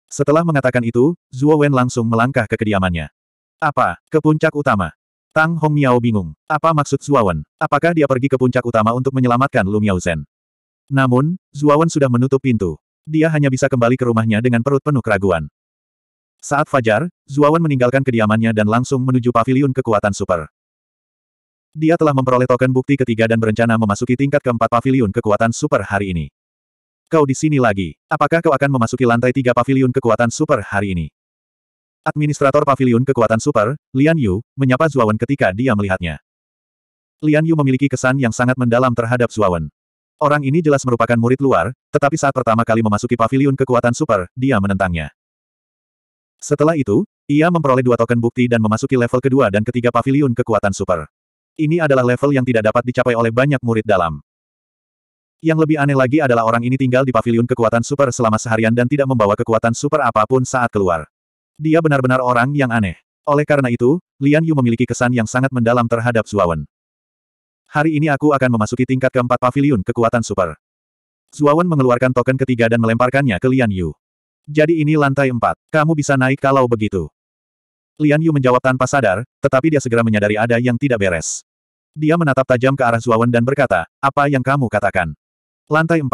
Setelah mengatakan itu, Zuo Wen langsung melangkah ke kediamannya. Apa? Ke puncak utama? Tang Hong Miao bingung. Apa maksud Zuo Wen? Apakah dia pergi ke puncak utama untuk menyelamatkan Lu Miao Zen? Namun, Zuo Wen sudah menutup pintu. Dia hanya bisa kembali ke rumahnya dengan perut penuh keraguan. Saat fajar, Zuo Wen meninggalkan kediamannya dan langsung menuju paviliun kekuatan super. Dia telah memperoleh token bukti ketiga dan berencana memasuki tingkat keempat pavilion kekuatan super hari ini. Kau di sini lagi. Apakah kau akan memasuki lantai tiga pavilion kekuatan super hari ini? Administrator pavilion kekuatan super, Lian Yu, menyapa Zuawan ketika dia melihatnya. Lian Yu memiliki kesan yang sangat mendalam terhadap Zuawan. Orang ini jelas merupakan murid luar, tetapi saat pertama kali memasuki pavilion kekuatan super, dia menentangnya. Setelah itu, ia memperoleh dua token bukti dan memasuki level kedua dan ketiga pavilion kekuatan super. Ini adalah level yang tidak dapat dicapai oleh banyak murid dalam. Yang lebih aneh lagi adalah orang ini tinggal di paviliun kekuatan super selama seharian dan tidak membawa kekuatan super apapun saat keluar. Dia benar-benar orang yang aneh. Oleh karena itu, Lian Yu memiliki kesan yang sangat mendalam terhadap Zuawan. Hari ini aku akan memasuki tingkat keempat paviliun kekuatan super. Zuawan mengeluarkan token ketiga dan melemparkannya ke Lian Yu. Jadi ini lantai empat. Kamu bisa naik kalau begitu. Lian Yu menjawab tanpa sadar, tetapi dia segera menyadari ada yang tidak beres. Dia menatap tajam ke arah Zuawan dan berkata, apa yang kamu katakan? Lantai 4.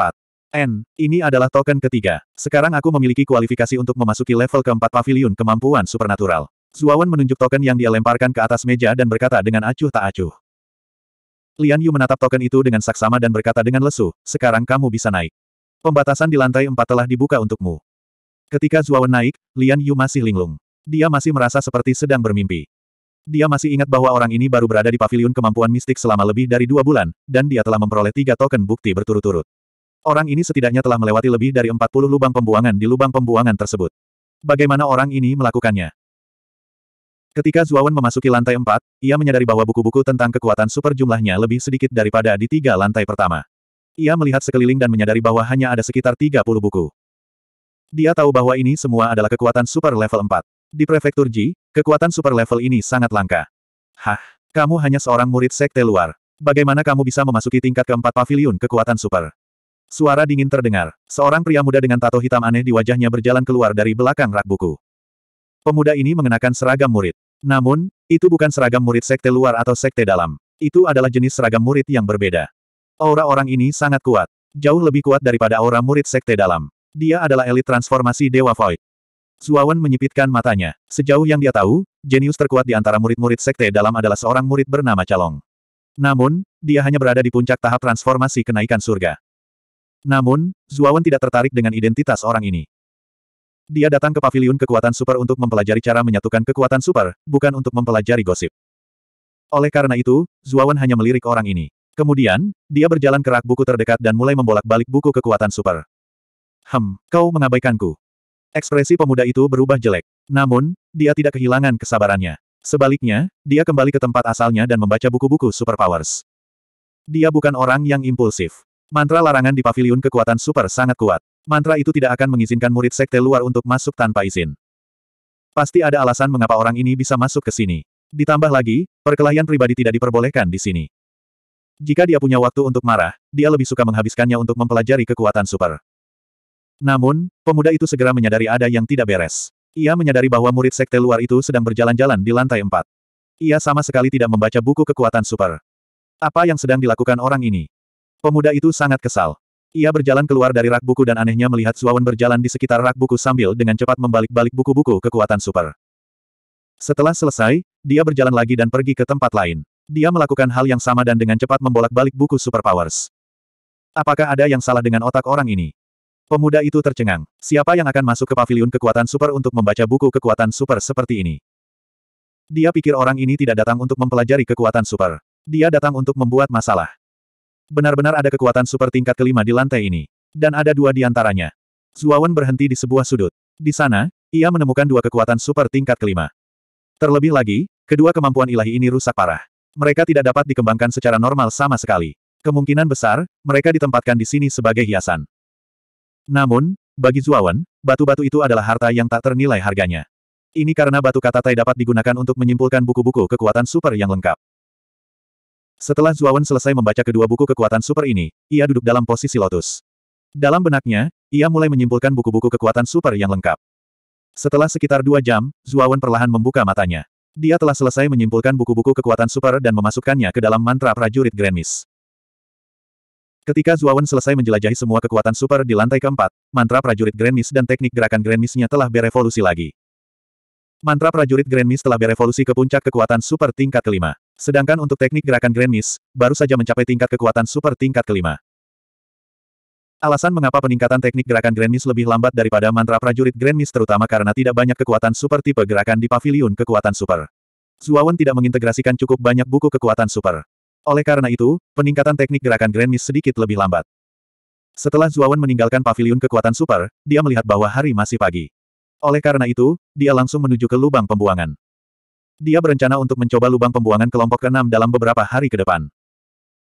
N, ini adalah token ketiga. Sekarang aku memiliki kualifikasi untuk memasuki level keempat pavilion kemampuan supernatural. Zuawan menunjuk token yang dia lemparkan ke atas meja dan berkata dengan acuh tak acuh. Lian Yu menatap token itu dengan saksama dan berkata dengan lesu, sekarang kamu bisa naik. Pembatasan di lantai empat telah dibuka untukmu. Ketika Zuawan naik, Lian Yu masih linglung. Dia masih merasa seperti sedang bermimpi. Dia masih ingat bahwa orang ini baru berada di Pavilion kemampuan mistik selama lebih dari dua bulan, dan dia telah memperoleh tiga token bukti berturut-turut. Orang ini setidaknya telah melewati lebih dari 40 lubang pembuangan di lubang pembuangan tersebut. Bagaimana orang ini melakukannya? Ketika Zuawan memasuki lantai empat, ia menyadari bahwa buku-buku tentang kekuatan super jumlahnya lebih sedikit daripada di tiga lantai pertama. Ia melihat sekeliling dan menyadari bahwa hanya ada sekitar 30 buku. Dia tahu bahwa ini semua adalah kekuatan super level 4. Di prefektur Ji, kekuatan super level ini sangat langka. Hah, kamu hanya seorang murid sekte luar. Bagaimana kamu bisa memasuki tingkat keempat pavilion kekuatan super? Suara dingin terdengar. Seorang pria muda dengan tato hitam aneh di wajahnya berjalan keluar dari belakang rak buku. Pemuda ini mengenakan seragam murid. Namun, itu bukan seragam murid sekte luar atau sekte dalam. Itu adalah jenis seragam murid yang berbeda. Aura orang ini sangat kuat. Jauh lebih kuat daripada aura murid sekte dalam. Dia adalah elit transformasi Dewa Void. Suawan menyipitkan matanya. Sejauh yang dia tahu, jenius terkuat di antara murid-murid sekte dalam adalah seorang murid bernama Calong. Namun, dia hanya berada di puncak tahap transformasi kenaikan surga. Namun, Zuawan tidak tertarik dengan identitas orang ini. Dia datang ke paviliun kekuatan super untuk mempelajari cara menyatukan kekuatan super, bukan untuk mempelajari gosip. Oleh karena itu, Zuawan hanya melirik orang ini. Kemudian, dia berjalan ke rak buku terdekat dan mulai membolak-balik buku kekuatan super. Hem, kau mengabaikanku. Ekspresi pemuda itu berubah jelek. Namun, dia tidak kehilangan kesabarannya. Sebaliknya, dia kembali ke tempat asalnya dan membaca buku-buku superpowers. Dia bukan orang yang impulsif. Mantra larangan di paviliun kekuatan super sangat kuat. Mantra itu tidak akan mengizinkan murid sekte luar untuk masuk tanpa izin. Pasti ada alasan mengapa orang ini bisa masuk ke sini. Ditambah lagi, perkelahian pribadi tidak diperbolehkan di sini. Jika dia punya waktu untuk marah, dia lebih suka menghabiskannya untuk mempelajari kekuatan super. Namun, pemuda itu segera menyadari ada yang tidak beres. Ia menyadari bahwa murid sekte luar itu sedang berjalan-jalan di lantai empat. Ia sama sekali tidak membaca buku kekuatan super. Apa yang sedang dilakukan orang ini? Pemuda itu sangat kesal. Ia berjalan keluar dari rak buku dan anehnya melihat Suawan berjalan di sekitar rak buku sambil dengan cepat membalik-balik buku-buku kekuatan super. Setelah selesai, dia berjalan lagi dan pergi ke tempat lain. Dia melakukan hal yang sama dan dengan cepat membolak-balik buku superpowers. Apakah ada yang salah dengan otak orang ini? Pemuda itu tercengang. Siapa yang akan masuk ke pavilion kekuatan super untuk membaca buku kekuatan super seperti ini? Dia pikir orang ini tidak datang untuk mempelajari kekuatan super. Dia datang untuk membuat masalah. Benar-benar ada kekuatan super tingkat kelima di lantai ini. Dan ada dua di antaranya. Zuawan berhenti di sebuah sudut. Di sana, ia menemukan dua kekuatan super tingkat kelima. Terlebih lagi, kedua kemampuan ilahi ini rusak parah. Mereka tidak dapat dikembangkan secara normal sama sekali. Kemungkinan besar, mereka ditempatkan di sini sebagai hiasan. Namun, bagi Zuawan, batu-batu itu adalah harta yang tak ternilai harganya. Ini karena batu katatai dapat digunakan untuk menyimpulkan buku-buku kekuatan super yang lengkap. Setelah Zuawan selesai membaca kedua buku kekuatan super ini, ia duduk dalam posisi lotus. Dalam benaknya, ia mulai menyimpulkan buku-buku kekuatan super yang lengkap. Setelah sekitar dua jam, Zuawan perlahan membuka matanya. Dia telah selesai menyimpulkan buku-buku kekuatan super dan memasukkannya ke dalam mantra prajurit Grand Miss. Ketika Zuawan selesai menjelajahi semua kekuatan super di lantai keempat, mantra prajurit Grand Miss dan teknik gerakan Grand Miss-nya telah berevolusi lagi. Mantra prajurit Grand Miss telah berevolusi ke puncak kekuatan super tingkat kelima. Sedangkan untuk teknik gerakan Grand Miss, baru saja mencapai tingkat kekuatan super tingkat kelima. Alasan mengapa peningkatan teknik gerakan Grand Miss lebih lambat daripada mantra prajurit Grand Miss terutama karena tidak banyak kekuatan super tipe gerakan di pavilion kekuatan super. Zuawan tidak mengintegrasikan cukup banyak buku kekuatan super. Oleh karena itu, peningkatan teknik gerakan Grand Miss sedikit lebih lambat. Setelah Zuawan meninggalkan pavilion kekuatan super, dia melihat bahwa hari masih pagi. Oleh karena itu, dia langsung menuju ke lubang pembuangan. Dia berencana untuk mencoba lubang pembuangan kelompok keenam dalam beberapa hari ke depan.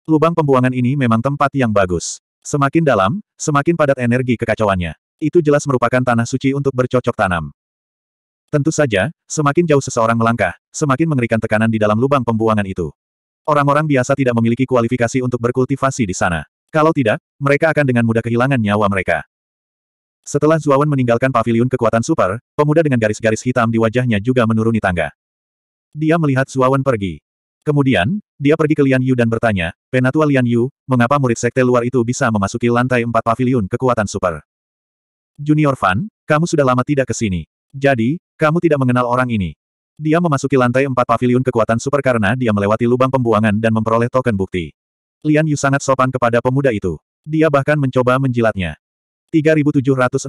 Lubang pembuangan ini memang tempat yang bagus. Semakin dalam, semakin padat energi kekacauannya. Itu jelas merupakan tanah suci untuk bercocok tanam. Tentu saja, semakin jauh seseorang melangkah, semakin mengerikan tekanan di dalam lubang pembuangan itu. Orang-orang biasa tidak memiliki kualifikasi untuk berkultivasi di sana. Kalau tidak, mereka akan dengan mudah kehilangan nyawa mereka. Setelah Zuawan meninggalkan paviliun kekuatan super, pemuda dengan garis-garis hitam di wajahnya juga menuruni tangga. Dia melihat Zuawan pergi. Kemudian, dia pergi ke Lian Yu dan bertanya, Penatua Lian Yu, mengapa murid sekte luar itu bisa memasuki lantai empat paviliun kekuatan super? Junior Fan, kamu sudah lama tidak ke sini. Jadi, kamu tidak mengenal orang ini. Dia memasuki lantai empat pavilion kekuatan super karena dia melewati lubang pembuangan dan memperoleh token bukti. Lian Yu sangat sopan kepada pemuda itu. Dia bahkan mencoba menjilatnya. 3768.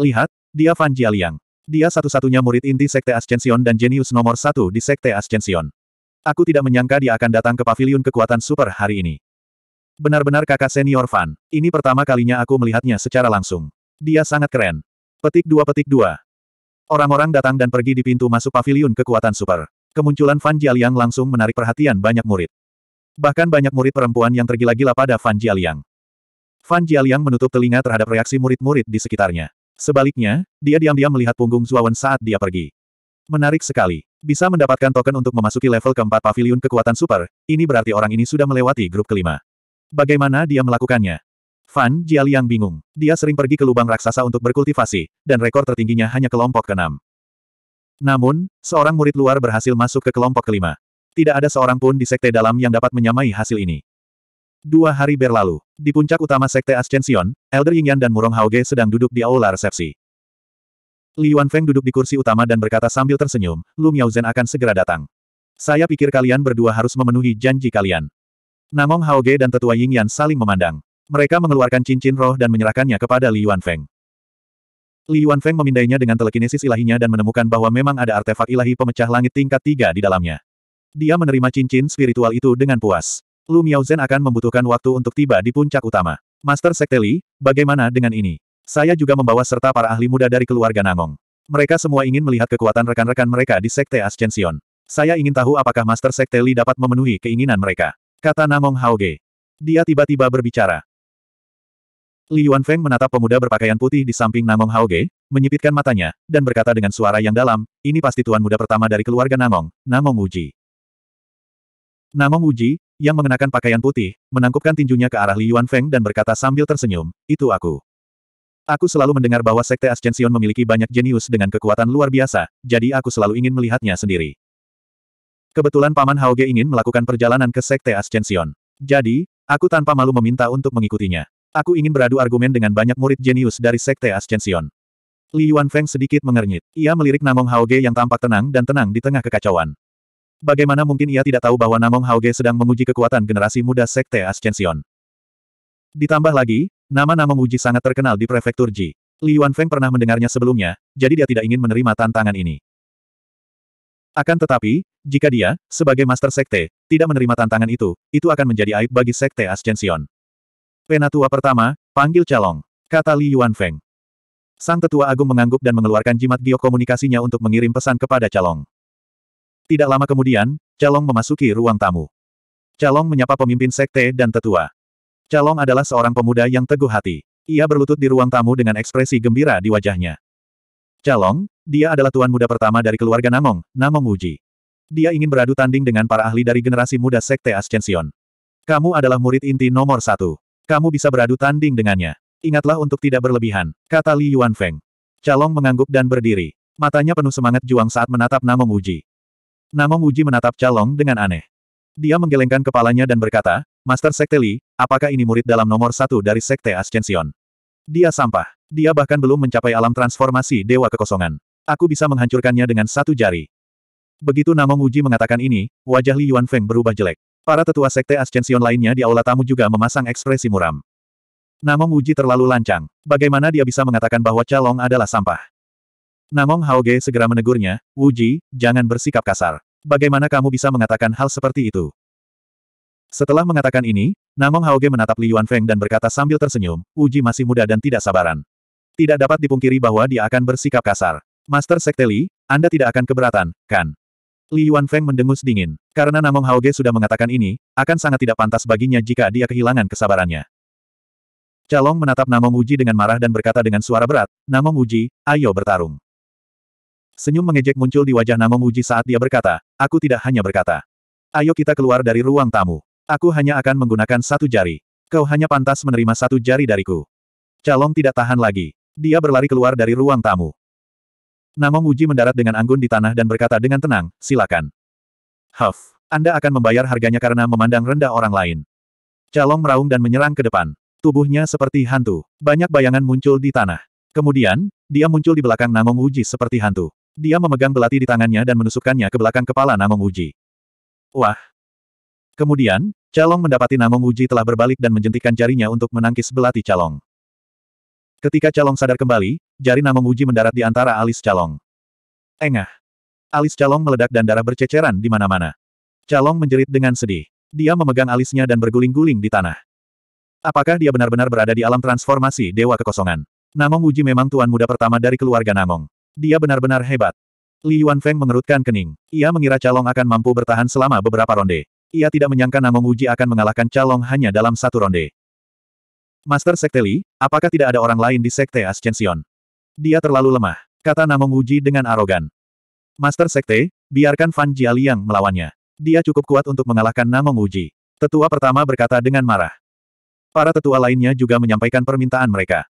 Lihat, dia Fan Jialiang. Dia satu-satunya murid inti Sekte Ascension dan jenius nomor satu di Sekte Ascension. Aku tidak menyangka dia akan datang ke pavilion kekuatan super hari ini. Benar-benar kakak senior Fan. Ini pertama kalinya aku melihatnya secara langsung. Dia sangat keren. Petik dua petik dua. Orang-orang datang dan pergi di pintu masuk pavilion kekuatan super. Kemunculan Fan Jialiang langsung menarik perhatian banyak murid. Bahkan banyak murid perempuan yang tergila-gila pada Fan Jialiang. Fan Jialiang menutup telinga terhadap reaksi murid-murid di sekitarnya. Sebaliknya, dia diam-diam melihat punggung Zuawan saat dia pergi. Menarik sekali. Bisa mendapatkan token untuk memasuki level keempat pavilion kekuatan super, ini berarti orang ini sudah melewati grup kelima. Bagaimana dia melakukannya? Fan Jialiang bingung. Dia sering pergi ke lubang raksasa untuk berkultivasi, dan rekor tertingginya hanya kelompok keenam. Namun, seorang murid luar berhasil masuk ke kelompok kelima. Tidak ada seorang pun di sekte dalam yang dapat menyamai hasil ini. Dua hari berlalu, di puncak utama sekte Ascension, Elder Yingyan dan Murong Haoge sedang duduk di aula resepsi. Li Yuanfeng duduk di kursi utama dan berkata sambil tersenyum, Lu Miaozhen akan segera datang. Saya pikir kalian berdua harus memenuhi janji kalian. Namong Haoge dan tetua Yingyan saling memandang. Mereka mengeluarkan cincin roh dan menyerahkannya kepada Li Yuanfeng. Li Yuanfeng memindainya dengan telekinesis ilahinya dan menemukan bahwa memang ada artefak ilahi pemecah langit tingkat tiga di dalamnya. Dia menerima cincin spiritual itu dengan puas. Lu Miaozen akan membutuhkan waktu untuk tiba di puncak utama. Master Sekte Li, bagaimana dengan ini? Saya juga membawa serta para ahli muda dari keluarga Nangong. Mereka semua ingin melihat kekuatan rekan-rekan mereka di Sekte Ascension. Saya ingin tahu apakah Master Sekte Li dapat memenuhi keinginan mereka. Kata Nangong Haoge. Dia tiba-tiba berbicara. Li Feng menatap pemuda berpakaian putih di samping Namong Haoge, menyipitkan matanya, dan berkata dengan suara yang dalam, ini pasti tuan muda pertama dari keluarga Namong, Namong Uji. Namong Uji, yang mengenakan pakaian putih, menangkupkan tinjunya ke arah Li Feng dan berkata sambil tersenyum, itu aku. Aku selalu mendengar bahwa Sekte Ascension memiliki banyak jenius dengan kekuatan luar biasa, jadi aku selalu ingin melihatnya sendiri. Kebetulan Paman Hao Haoge ingin melakukan perjalanan ke Sekte Ascension. Jadi, aku tanpa malu meminta untuk mengikutinya. Aku ingin beradu argumen dengan banyak murid jenius dari Sekte Ascension. Li Feng sedikit mengernyit. Ia melirik Namong Haoge yang tampak tenang dan tenang di tengah kekacauan. Bagaimana mungkin ia tidak tahu bahwa Namong Haoge sedang menguji kekuatan generasi muda Sekte Ascension? Ditambah lagi, nama Namong Uji sangat terkenal di prefektur Ji. Li Feng pernah mendengarnya sebelumnya, jadi dia tidak ingin menerima tantangan ini. Akan tetapi, jika dia, sebagai Master Sekte, tidak menerima tantangan itu, itu akan menjadi aib bagi Sekte Ascension. Penatua pertama, panggil calong. Kata Li Yuanfeng. Sang tetua agung mengangguk dan mengeluarkan jimat giok untuk mengirim pesan kepada calong. Tidak lama kemudian, calong memasuki ruang tamu. Calong menyapa pemimpin sekte dan tetua. Calong adalah seorang pemuda yang teguh hati. Ia berlutut di ruang tamu dengan ekspresi gembira di wajahnya. Calong, dia adalah tuan muda pertama dari keluarga Namong, Namong Uji. Dia ingin beradu tanding dengan para ahli dari generasi muda Sekte Ascension. Kamu adalah murid inti nomor satu. Kamu bisa beradu tanding dengannya. Ingatlah untuk tidak berlebihan, kata Li Yuan Feng. Calong mengangguk dan berdiri. Matanya penuh semangat juang saat menatap Namong Uji. Namong Uji menatap Calong dengan aneh. Dia menggelengkan kepalanya dan berkata, Master Sekte Li, apakah ini murid dalam nomor satu dari Sekte Ascension? Dia sampah. Dia bahkan belum mencapai alam transformasi Dewa Kekosongan. Aku bisa menghancurkannya dengan satu jari. Begitu Namong Uji mengatakan ini, wajah Li Yuan Feng berubah jelek. Para tetua sekte Ascension lainnya di aula tamu juga memasang ekspresi muram. Namong Uji terlalu lancang. Bagaimana dia bisa mengatakan bahwa Calong adalah sampah? Namong Haoge segera menegurnya, Uji, jangan bersikap kasar. Bagaimana kamu bisa mengatakan hal seperti itu? Setelah mengatakan ini, Namong Haoge menatap Li Yuanfeng dan berkata sambil tersenyum, Uji masih muda dan tidak sabaran. Tidak dapat dipungkiri bahwa dia akan bersikap kasar. Master Sekte Li, Anda tidak akan keberatan, kan? Li Feng mendengus dingin. Karena Namong Haoge sudah mengatakan ini, akan sangat tidak pantas baginya jika dia kehilangan kesabarannya. Calong menatap Namong Uji dengan marah dan berkata dengan suara berat, Namong Uji, ayo bertarung. Senyum mengejek muncul di wajah Namong Uji saat dia berkata, aku tidak hanya berkata. Ayo kita keluar dari ruang tamu. Aku hanya akan menggunakan satu jari. Kau hanya pantas menerima satu jari dariku. Calong tidak tahan lagi. Dia berlari keluar dari ruang tamu. Namong Muji mendarat dengan anggun di tanah dan berkata dengan tenang, silakan. Huff, Anda akan membayar harganya karena memandang rendah orang lain. Calong meraung dan menyerang ke depan. Tubuhnya seperti hantu. Banyak bayangan muncul di tanah. Kemudian, dia muncul di belakang Namong Uji seperti hantu. Dia memegang belati di tangannya dan menusukkannya ke belakang kepala Namong Uji. Wah! Kemudian, Calong mendapati Namong Uji telah berbalik dan menjentikan jarinya untuk menangkis belati Calong. Ketika Calong sadar kembali, jari nama Muji mendarat di antara alis Calong. Engah. Alis Calong meledak dan darah berceceran di mana-mana. Calong menjerit dengan sedih. Dia memegang alisnya dan berguling-guling di tanah. Apakah dia benar-benar berada di alam transformasi Dewa Kekosongan? Namong Uji memang tuan muda pertama dari keluarga Namong. Dia benar-benar hebat. Li Yuan Feng mengerutkan kening. Ia mengira Calong akan mampu bertahan selama beberapa ronde. Ia tidak menyangka Namong Uji akan mengalahkan Calong hanya dalam satu ronde. Master Sekte Li, apakah tidak ada orang lain di Sekte Ascension? Dia terlalu lemah, kata Namong Uji dengan arogan. Master Sekte, biarkan Fan Jialiang melawannya. Dia cukup kuat untuk mengalahkan Namong Uji. Tetua pertama berkata dengan marah. Para tetua lainnya juga menyampaikan permintaan mereka.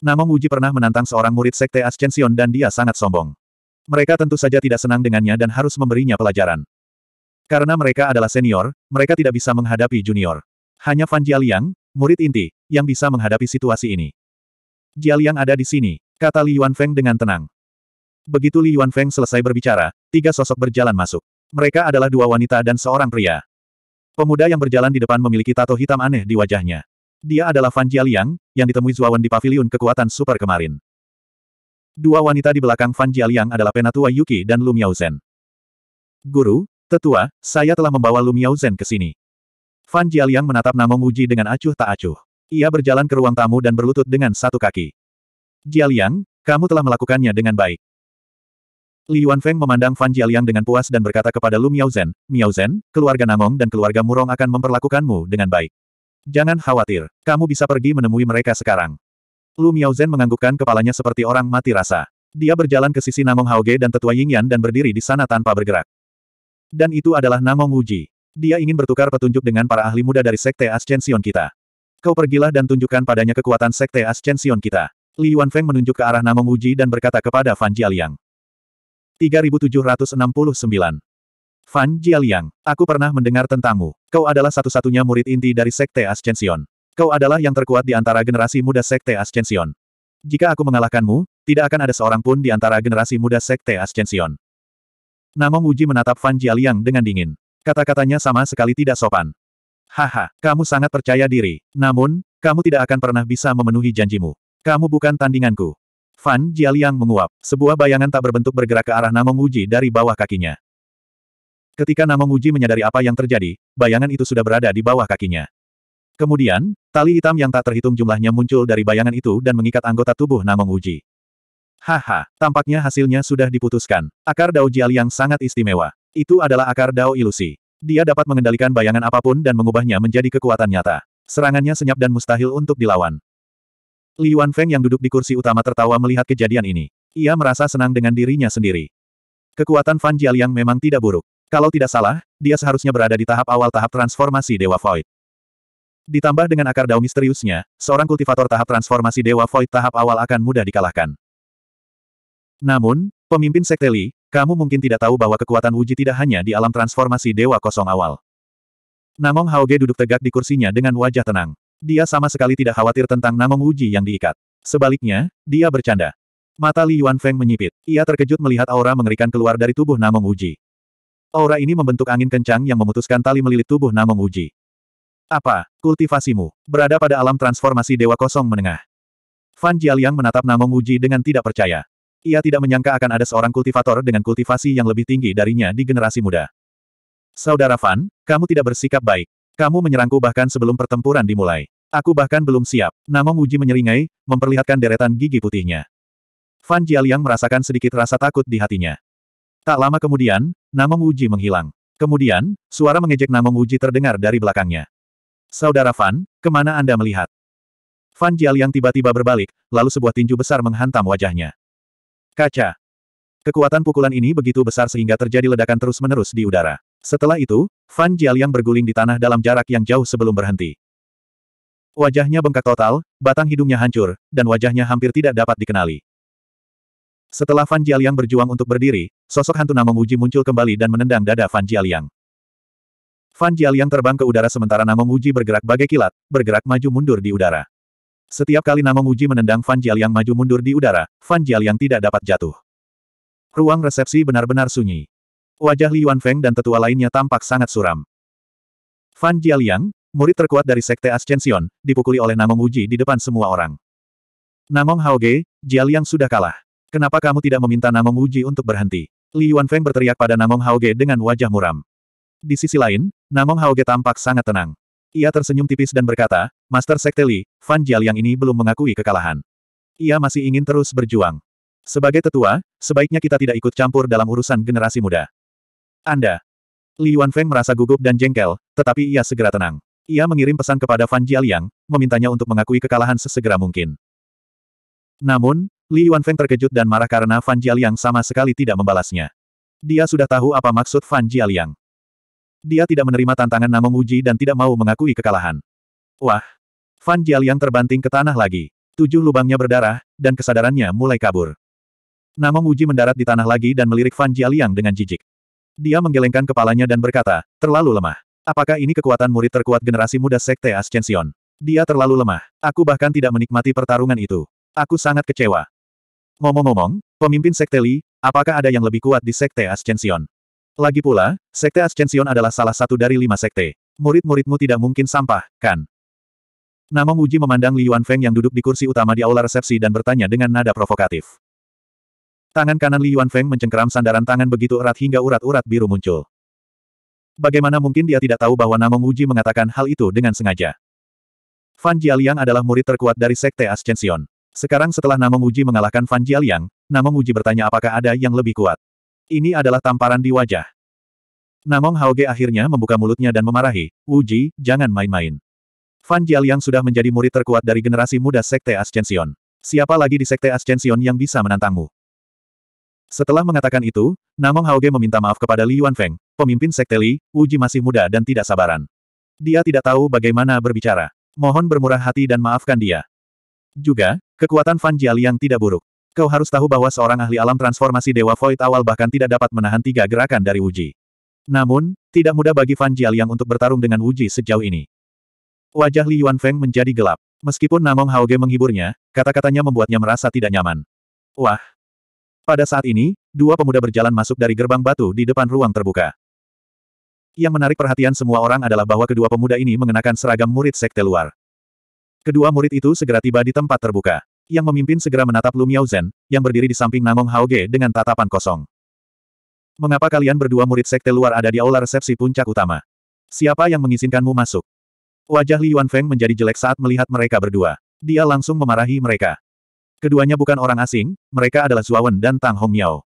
Namong Uji pernah menantang seorang murid Sekte Ascension dan dia sangat sombong. Mereka tentu saja tidak senang dengannya dan harus memberinya pelajaran. Karena mereka adalah senior, mereka tidak bisa menghadapi junior. Hanya Fan Jialiang, Murid inti, yang bisa menghadapi situasi ini. Jialiang ada di sini, kata Li Yuanfeng dengan tenang. Begitu Li Yuanfeng selesai berbicara, tiga sosok berjalan masuk. Mereka adalah dua wanita dan seorang pria. Pemuda yang berjalan di depan memiliki tato hitam aneh di wajahnya. Dia adalah Fan Jialiang, yang ditemui Zuawan di paviliun kekuatan super kemarin. Dua wanita di belakang Fan Jialiang adalah Penatua Yuki dan Lu Zen. Guru, tetua, saya telah membawa Lu Zen ke sini. Fan Jialiang menatap Namong Wuji dengan acuh tak acuh. Ia berjalan ke ruang tamu dan berlutut dengan satu kaki. Jialiang, kamu telah melakukannya dengan baik. Li Yuanfeng memandang Fan Jialiang dengan puas dan berkata kepada Lu Miaozhen, Miaozhen, keluarga Namong dan keluarga Murong akan memperlakukanmu dengan baik. Jangan khawatir, kamu bisa pergi menemui mereka sekarang. Lu Miaozhen menganggukkan kepalanya seperti orang mati rasa. Dia berjalan ke sisi Namong Haoge dan tetua Yingyan dan berdiri di sana tanpa bergerak. Dan itu adalah Namong Wuji. Dia ingin bertukar petunjuk dengan para ahli muda dari Sekte Ascension kita. Kau pergilah dan tunjukkan padanya kekuatan Sekte Ascension kita. Li Yuanfeng menunjuk ke arah Namong Uji dan berkata kepada Fan Jialiang. 3769. Fan Jialiang, aku pernah mendengar tentangmu. Kau adalah satu-satunya murid inti dari Sekte Ascension. Kau adalah yang terkuat di antara generasi muda Sekte Ascension. Jika aku mengalahkanmu, tidak akan ada seorang pun di antara generasi muda Sekte Ascension. Namong Uji menatap Fan Jialiang dengan dingin. Kata-katanya sama sekali tidak sopan. Haha, kamu sangat percaya diri. Namun, kamu tidak akan pernah bisa memenuhi janjimu. Kamu bukan tandinganku. Fan Jialiang menguap. Sebuah bayangan tak berbentuk bergerak ke arah Namong Uji dari bawah kakinya. Ketika Namong Uji menyadari apa yang terjadi, bayangan itu sudah berada di bawah kakinya. Kemudian, tali hitam yang tak terhitung jumlahnya muncul dari bayangan itu dan mengikat anggota tubuh Namong Uji. Haha, tampaknya hasilnya sudah diputuskan. Akar Dao Jialiang sangat istimewa. Itu adalah akar Dao ilusi. Dia dapat mengendalikan bayangan apapun dan mengubahnya menjadi kekuatan nyata. Serangannya senyap dan mustahil untuk dilawan. Li Wan Feng yang duduk di kursi utama tertawa melihat kejadian ini. Ia merasa senang dengan dirinya sendiri. Kekuatan Fan Jialiang memang tidak buruk. Kalau tidak salah, dia seharusnya berada di tahap awal tahap transformasi Dewa Void. Ditambah dengan akar dao misteriusnya, seorang kultivator tahap transformasi Dewa Void tahap awal akan mudah dikalahkan. Namun, pemimpin Sekte Li, kamu mungkin tidak tahu bahwa kekuatan Wuji tidak hanya di alam transformasi Dewa Kosong awal. Namong Haoge duduk tegak di kursinya dengan wajah tenang. Dia sama sekali tidak khawatir tentang Namong Wuji yang diikat. Sebaliknya, dia bercanda. Mata Li Yuan Feng menyipit. Ia terkejut melihat aura mengerikan keluar dari tubuh Namong Wuji. Aura ini membentuk angin kencang yang memutuskan tali melilit tubuh Namong Wuji. Apa, kultivasimu, berada pada alam transformasi Dewa Kosong Menengah? Fan Jialiang menatap Namong Wuji dengan tidak percaya. Ia tidak menyangka akan ada seorang kultivator dengan kultivasi yang lebih tinggi darinya di generasi muda. Saudara Fan, kamu tidak bersikap baik. Kamu menyerangku bahkan sebelum pertempuran dimulai. Aku bahkan belum siap. Namong Uji menyeringai, memperlihatkan deretan gigi putihnya. Fan Jialiang merasakan sedikit rasa takut di hatinya. Tak lama kemudian, Namong Uji menghilang. Kemudian, suara mengejek Namong Uji terdengar dari belakangnya. Saudara Fan, kemana Anda melihat? Fan Jialiang tiba-tiba berbalik, lalu sebuah tinju besar menghantam wajahnya. Kaca. Kekuatan pukulan ini begitu besar sehingga terjadi ledakan terus-menerus di udara. Setelah itu, Fan Jialiang berguling di tanah dalam jarak yang jauh sebelum berhenti. Wajahnya bengkak total, batang hidungnya hancur, dan wajahnya hampir tidak dapat dikenali. Setelah Fan Jialiang berjuang untuk berdiri, sosok hantu Namong Uji muncul kembali dan menendang dada Fan Jialiang. Fan Jialiang terbang ke udara sementara Namong Uji bergerak bagai kilat, bergerak maju mundur di udara. Setiap kali Namong Muji menendang Fan Jialiang maju mundur di udara, Fan Jialiang tidak dapat jatuh. Ruang resepsi benar-benar sunyi. Wajah Li Yuanfeng dan tetua lainnya tampak sangat suram. Fan Jialiang, murid terkuat dari Sekte Ascension, dipukuli oleh Namong Uji di depan semua orang. Namong Haoge, Jialiang sudah kalah. Kenapa kamu tidak meminta Namong Uji untuk berhenti? Li Yuanfeng berteriak pada Namong Haoge dengan wajah muram. Di sisi lain, Namong Haoge tampak sangat tenang. Ia tersenyum tipis dan berkata, Master Sekte Li, Fan Jialiang ini belum mengakui kekalahan. Ia masih ingin terus berjuang. Sebagai tetua, sebaiknya kita tidak ikut campur dalam urusan generasi muda. Anda. Li Yuanfeng merasa gugup dan jengkel, tetapi ia segera tenang. Ia mengirim pesan kepada Fan Jialiang, memintanya untuk mengakui kekalahan sesegera mungkin. Namun, Li Yuanfeng terkejut dan marah karena Fan Jialiang sama sekali tidak membalasnya. Dia sudah tahu apa maksud Fan Jialiang. Dia tidak menerima tantangan Namong Uji dan tidak mau mengakui kekalahan. Wah! Fan Jialiang terbanting ke tanah lagi. Tujuh lubangnya berdarah, dan kesadarannya mulai kabur. Namong Uji mendarat di tanah lagi dan melirik Fan Jialiang dengan jijik. Dia menggelengkan kepalanya dan berkata, terlalu lemah. Apakah ini kekuatan murid terkuat generasi muda Sekte Ascension? Dia terlalu lemah. Aku bahkan tidak menikmati pertarungan itu. Aku sangat kecewa. Ngomong-ngomong, pemimpin Sekte Li, apakah ada yang lebih kuat di Sekte Ascension? Lagi pula, Sekte Ascension adalah salah satu dari lima sekte. Murid-muridmu tidak mungkin sampah, kan? Namo Muji memandang Li Yuanfeng yang duduk di kursi utama di aula resepsi dan bertanya dengan nada provokatif. Tangan kanan Li Yuanfeng mencengkeram sandaran tangan begitu erat hingga urat-urat biru muncul. Bagaimana mungkin dia tidak tahu bahwa Namo Muji mengatakan hal itu dengan sengaja? Fan Jialiang adalah murid terkuat dari Sekte Ascension. Sekarang setelah Namo Muji mengalahkan Fan Jialiang, Namo Muji bertanya apakah ada yang lebih kuat. Ini adalah tamparan di wajah. Namong Haoge akhirnya membuka mulutnya dan memarahi, Wuji, jangan main-main. Fan Jialiang sudah menjadi murid terkuat dari generasi muda Sekte Ascension. Siapa lagi di Sekte Ascension yang bisa menantangmu? Setelah mengatakan itu, Namong Haoge meminta maaf kepada Li Yuanfeng, pemimpin Sekte Li, Wuji masih muda dan tidak sabaran. Dia tidak tahu bagaimana berbicara. Mohon bermurah hati dan maafkan dia. Juga, kekuatan Fan Jialiang tidak buruk. Kau harus tahu bahwa seorang ahli alam transformasi Dewa Void awal bahkan tidak dapat menahan tiga gerakan dari Wuji. Namun, tidak mudah bagi Fan Jialiang untuk bertarung dengan Wuji sejauh ini. Wajah Li Yuan Feng menjadi gelap. Meskipun Namong Haoge menghiburnya, kata-katanya membuatnya merasa tidak nyaman. Wah! Pada saat ini, dua pemuda berjalan masuk dari gerbang batu di depan ruang terbuka. Yang menarik perhatian semua orang adalah bahwa kedua pemuda ini mengenakan seragam murid sekte luar. Kedua murid itu segera tiba di tempat terbuka yang memimpin segera menatap Lu Miao Zhen, yang berdiri di samping Nangong Haoge dengan tatapan kosong. Mengapa kalian berdua murid sekte luar ada di aula resepsi puncak utama? Siapa yang mengizinkanmu masuk? Wajah Li Yuan Feng menjadi jelek saat melihat mereka berdua. Dia langsung memarahi mereka. Keduanya bukan orang asing, mereka adalah Zuawan dan Tang Hong Miao.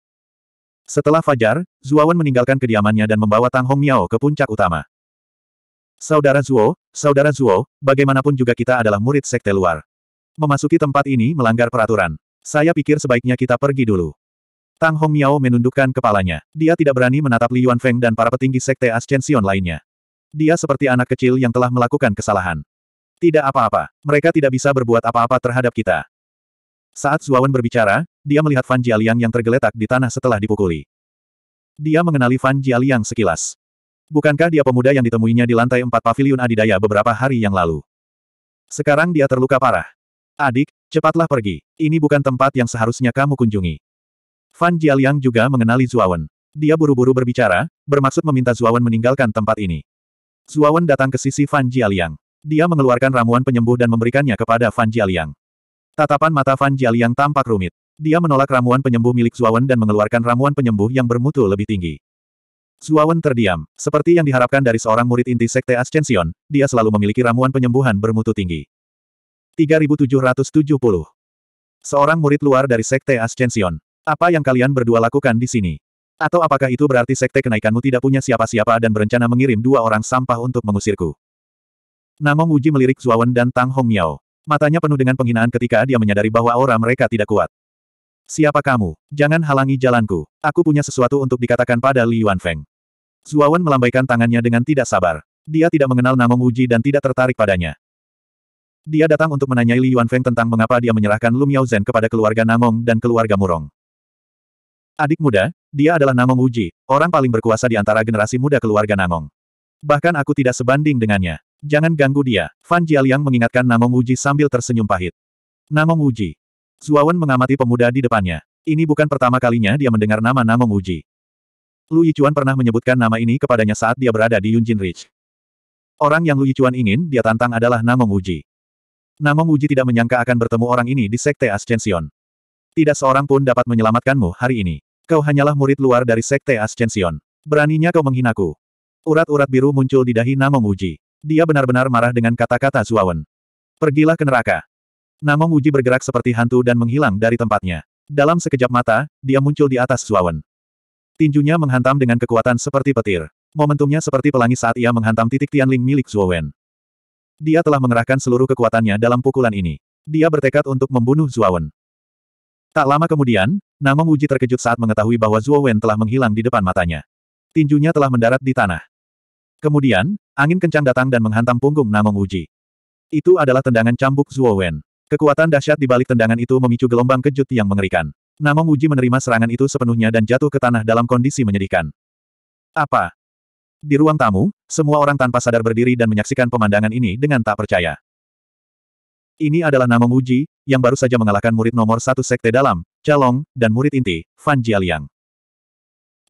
Setelah fajar, Zuawan meninggalkan kediamannya dan membawa Tang Hong Miao ke puncak utama. Saudara Zuo, Saudara Zuo, bagaimanapun juga kita adalah murid sekte luar. Memasuki tempat ini melanggar peraturan. Saya pikir sebaiknya kita pergi dulu. Tang Hong Miao menundukkan kepalanya. Dia tidak berani menatap Li Yuanfeng dan para petinggi Sekte Ascension lainnya. Dia seperti anak kecil yang telah melakukan kesalahan. Tidak apa-apa, mereka tidak bisa berbuat apa-apa terhadap kita. Saat Zuawan berbicara, dia melihat Fan Jialiang yang tergeletak di tanah setelah dipukuli. Dia mengenali Fan Jialiang sekilas. Bukankah dia pemuda yang ditemuinya di lantai empat pavilion adidaya beberapa hari yang lalu? Sekarang dia terluka parah. Adik, cepatlah pergi. Ini bukan tempat yang seharusnya kamu kunjungi. Fan Jialiang juga mengenali Zuawan. Dia buru-buru berbicara, bermaksud meminta Zuawan meninggalkan tempat ini. Zuawan datang ke sisi Fan Jialiang. Dia mengeluarkan ramuan penyembuh dan memberikannya kepada Fan Jialiang. Tatapan mata Fan Jialiang tampak rumit. Dia menolak ramuan penyembuh milik Zuawan dan mengeluarkan ramuan penyembuh yang bermutu lebih tinggi. Zuawan terdiam. Seperti yang diharapkan dari seorang murid inti Sekte Ascension, dia selalu memiliki ramuan penyembuhan bermutu tinggi. 3770. Seorang murid luar dari Sekte Ascension. Apa yang kalian berdua lakukan di sini? Atau apakah itu berarti Sekte Kenaikanmu tidak punya siapa-siapa dan berencana mengirim dua orang sampah untuk mengusirku? Namong Uji melirik Zuawan dan Tang Hong Miao. Matanya penuh dengan penghinaan ketika dia menyadari bahwa aura mereka tidak kuat. Siapa kamu? Jangan halangi jalanku. Aku punya sesuatu untuk dikatakan pada Li Feng. Zuawan melambaikan tangannya dengan tidak sabar. Dia tidak mengenal Namong Uji dan tidak tertarik padanya. Dia datang untuk menanyai Li Yuanfeng tentang mengapa dia menyerahkan Lu Zhen kepada keluarga Namong dan keluarga Murong. Adik muda, dia adalah Namong Uji, orang paling berkuasa di antara generasi muda keluarga Namong. Bahkan aku tidak sebanding dengannya. Jangan ganggu dia. Fan Jialiang mengingatkan Namong Uji sambil tersenyum pahit. Namong Uji. Zuawan mengamati pemuda di depannya. Ini bukan pertama kalinya dia mendengar nama Namong Uji. Lu Yichuan pernah menyebutkan nama ini kepadanya saat dia berada di Yunjin Ridge. Orang yang Lu Yichuan ingin dia tantang adalah Namong Uji. Namong Wuji tidak menyangka akan bertemu orang ini di Sekte Ascension. Tidak seorang pun dapat menyelamatkanmu hari ini. Kau hanyalah murid luar dari Sekte Ascension. Beraninya kau menghinaku. Urat-urat biru muncul di dahi Namong Wuji. Dia benar-benar marah dengan kata-kata Zuawan. Pergilah ke neraka. Namong Wuji bergerak seperti hantu dan menghilang dari tempatnya. Dalam sekejap mata, dia muncul di atas Zuawan. Tinjunya menghantam dengan kekuatan seperti petir. Momentumnya seperti pelangi saat ia menghantam titik Tianling milik Zuawan. Dia telah mengerahkan seluruh kekuatannya dalam pukulan ini. Dia bertekad untuk membunuh Zuowen. Tak lama kemudian, Namong Uji terkejut saat mengetahui bahwa Zuowen telah menghilang di depan matanya. Tinjunya telah mendarat di tanah. Kemudian, angin kencang datang dan menghantam punggung Namong Uji. Itu adalah tendangan cambuk Zuowen. Kekuatan dahsyat di balik tendangan itu memicu gelombang kejut yang mengerikan. Namong Uji menerima serangan itu sepenuhnya dan jatuh ke tanah dalam kondisi menyedihkan. Apa? Di ruang tamu, semua orang tanpa sadar berdiri dan menyaksikan pemandangan ini dengan tak percaya. Ini adalah nama Muji, yang baru saja mengalahkan murid nomor satu sekte dalam, Calong, dan murid inti, Fan Jialiang.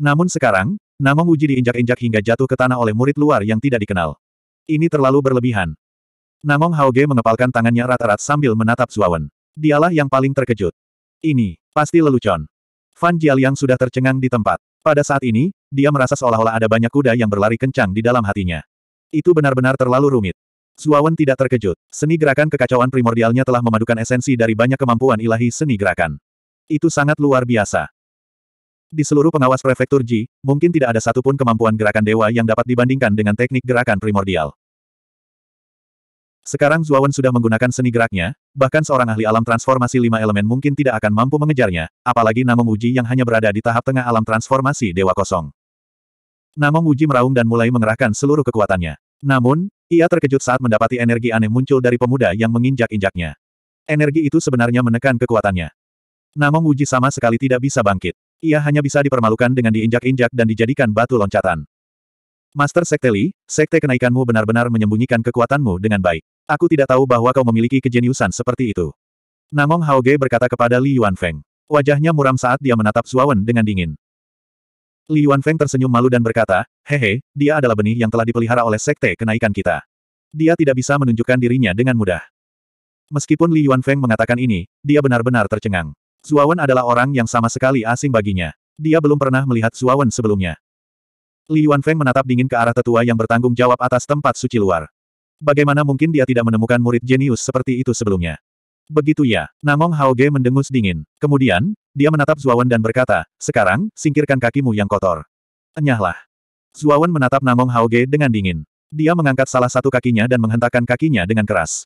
Namun sekarang, nama Muji diinjak-injak hingga jatuh ke tanah oleh murid luar yang tidak dikenal. Ini terlalu berlebihan. Namong Hao Ge mengepalkan tangannya rata-rat sambil menatap Zuawan. Dialah yang paling terkejut. Ini, pasti lelucon. Fan Jialiang sudah tercengang di tempat. Pada saat ini, dia merasa seolah-olah ada banyak kuda yang berlari kencang di dalam hatinya. Itu benar-benar terlalu rumit. Zuawan tidak terkejut. Seni gerakan kekacauan primordialnya telah memadukan esensi dari banyak kemampuan ilahi seni gerakan. Itu sangat luar biasa. Di seluruh pengawas prefektur Ji, mungkin tidak ada satupun kemampuan gerakan dewa yang dapat dibandingkan dengan teknik gerakan primordial. Sekarang Zuawan sudah menggunakan seni geraknya, bahkan seorang ahli alam transformasi lima elemen mungkin tidak akan mampu mengejarnya, apalagi namung Uji yang hanya berada di tahap tengah alam transformasi Dewa Kosong. Namong Uji meraung dan mulai mengerahkan seluruh kekuatannya. Namun, ia terkejut saat mendapati energi aneh muncul dari pemuda yang menginjak-injaknya. Energi itu sebenarnya menekan kekuatannya. Namong Uji sama sekali tidak bisa bangkit. Ia hanya bisa dipermalukan dengan diinjak-injak dan dijadikan batu loncatan. Master Sekte Li, Sekte kenaikanmu benar-benar menyembunyikan kekuatanmu dengan baik. Aku tidak tahu bahwa kau memiliki kejeniusan seperti itu. Namong Haoge berkata kepada Li Yuanfeng. Wajahnya muram saat dia menatap Suawen dengan dingin. Li Feng tersenyum malu dan berkata, hehe, dia adalah benih yang telah dipelihara oleh sekte kenaikan kita. Dia tidak bisa menunjukkan dirinya dengan mudah. Meskipun Li Feng mengatakan ini, dia benar-benar tercengang. Zuawan adalah orang yang sama sekali asing baginya. Dia belum pernah melihat Zuawan sebelumnya. Li Feng menatap dingin ke arah tetua yang bertanggung jawab atas tempat suci luar. Bagaimana mungkin dia tidak menemukan murid jenius seperti itu sebelumnya? Begitu ya, Namong Hao Ge mendengus dingin. Kemudian, dia menatap Zuawan dan berkata, sekarang, singkirkan kakimu yang kotor. Enyahlah. Zuawan menatap Namong Haoge dengan dingin. Dia mengangkat salah satu kakinya dan menghentakkan kakinya dengan keras.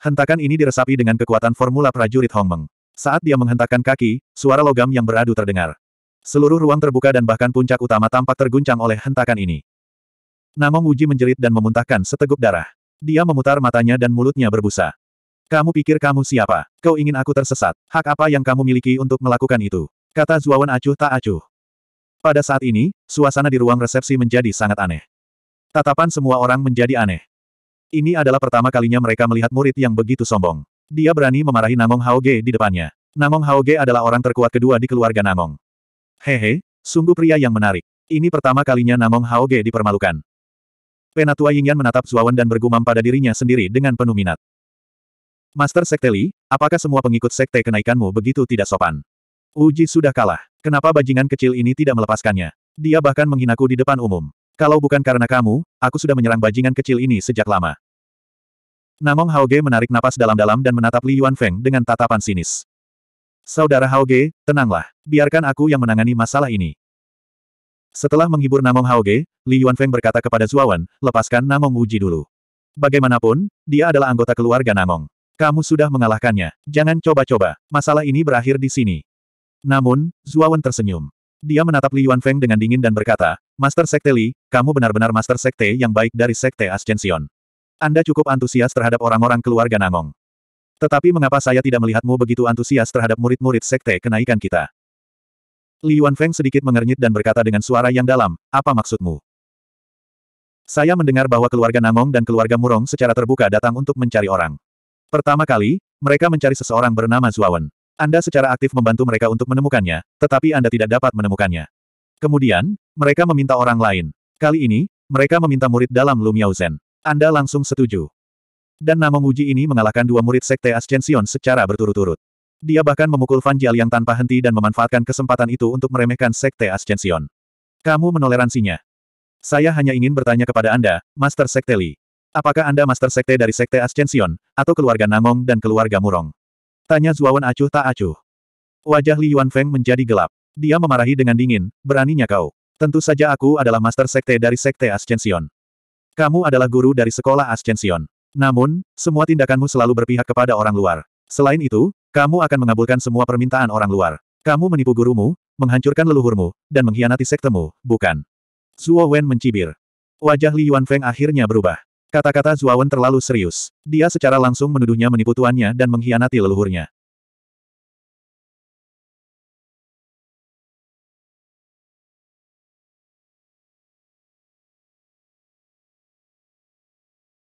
Hentakan ini diresapi dengan kekuatan formula prajurit Hongmeng. Saat dia menghentakkan kaki, suara logam yang beradu terdengar. Seluruh ruang terbuka dan bahkan puncak utama tampak terguncang oleh hentakan ini. Namong Uji menjerit dan memuntahkan seteguk darah. Dia memutar matanya dan mulutnya berbusa. Kamu pikir kamu siapa? Kau ingin aku tersesat? Hak apa yang kamu miliki untuk melakukan itu? Kata Zuawan acuh tak acuh. Pada saat ini, suasana di ruang resepsi menjadi sangat aneh. Tatapan semua orang menjadi aneh. Ini adalah pertama kalinya mereka melihat murid yang begitu sombong. Dia berani memarahi Namong Haoge di depannya. Namong Haoge adalah orang terkuat kedua di keluarga Namong. Hehe, sungguh pria yang menarik. Ini pertama kalinya Namong Haoge dipermalukan. Penatua Yingyan menatap Zuawan dan bergumam pada dirinya sendiri dengan penuh minat. Master Sekte Li, apakah semua pengikut sekte kenaikanmu begitu tidak sopan? Uji sudah kalah. Kenapa bajingan kecil ini tidak melepaskannya? Dia bahkan menghinaku di depan umum. Kalau bukan karena kamu, aku sudah menyerang bajingan kecil ini sejak lama. Namong Haoge menarik napas dalam-dalam dan menatap Li Yuanfeng dengan tatapan sinis. Saudara Haoge, tenanglah. Biarkan aku yang menangani masalah ini. Setelah menghibur Namong Haoge, Li Yuanfeng berkata kepada Zuawan, lepaskan Namong Uji dulu. Bagaimanapun, dia adalah anggota keluarga Namong. Kamu sudah mengalahkannya. Jangan coba-coba. Masalah ini berakhir di sini. Namun, Zuawan tersenyum. Dia menatap Li Yuanfeng dengan dingin dan berkata, Master Sekte Li, kamu benar-benar Master Sekte yang baik dari Sekte Ascension. Anda cukup antusias terhadap orang-orang keluarga Nangong. Tetapi mengapa saya tidak melihatmu begitu antusias terhadap murid-murid Sekte kenaikan kita? Li Yuanfeng sedikit mengernyit dan berkata dengan suara yang dalam, apa maksudmu? Saya mendengar bahwa keluarga Nangong dan keluarga Murong secara terbuka datang untuk mencari orang. Pertama kali, mereka mencari seseorang bernama Zuawan. Anda secara aktif membantu mereka untuk menemukannya, tetapi Anda tidak dapat menemukannya. Kemudian, mereka meminta orang lain. Kali ini, mereka meminta murid dalam Lumiao Zen. Anda langsung setuju. Dan nama Muji ini mengalahkan dua murid Sekte Ascension secara berturut-turut. Dia bahkan memukul Fan yang tanpa henti dan memanfaatkan kesempatan itu untuk meremehkan Sekte Ascension. Kamu menoleransinya. Saya hanya ingin bertanya kepada Anda, Master Sekte Li. Apakah Anda Master Sekte dari Sekte Ascension, atau keluarga Namong dan keluarga Murong? Tanya Zuawan acuh tak acuh. Wajah Li Yuan Feng menjadi gelap. Dia memarahi dengan dingin, beraninya kau. Tentu saja aku adalah Master Sekte dari Sekte Ascension. Kamu adalah guru dari sekolah Ascension. Namun, semua tindakanmu selalu berpihak kepada orang luar. Selain itu, kamu akan mengabulkan semua permintaan orang luar. Kamu menipu gurumu, menghancurkan leluhurmu, dan mengkhianati sektemu, bukan? Zuo Wen mencibir. Wajah Li Yuan Feng akhirnya berubah. Kata-kata Zuawan terlalu serius. Dia secara langsung menuduhnya menipu tuannya dan mengkhianati leluhurnya.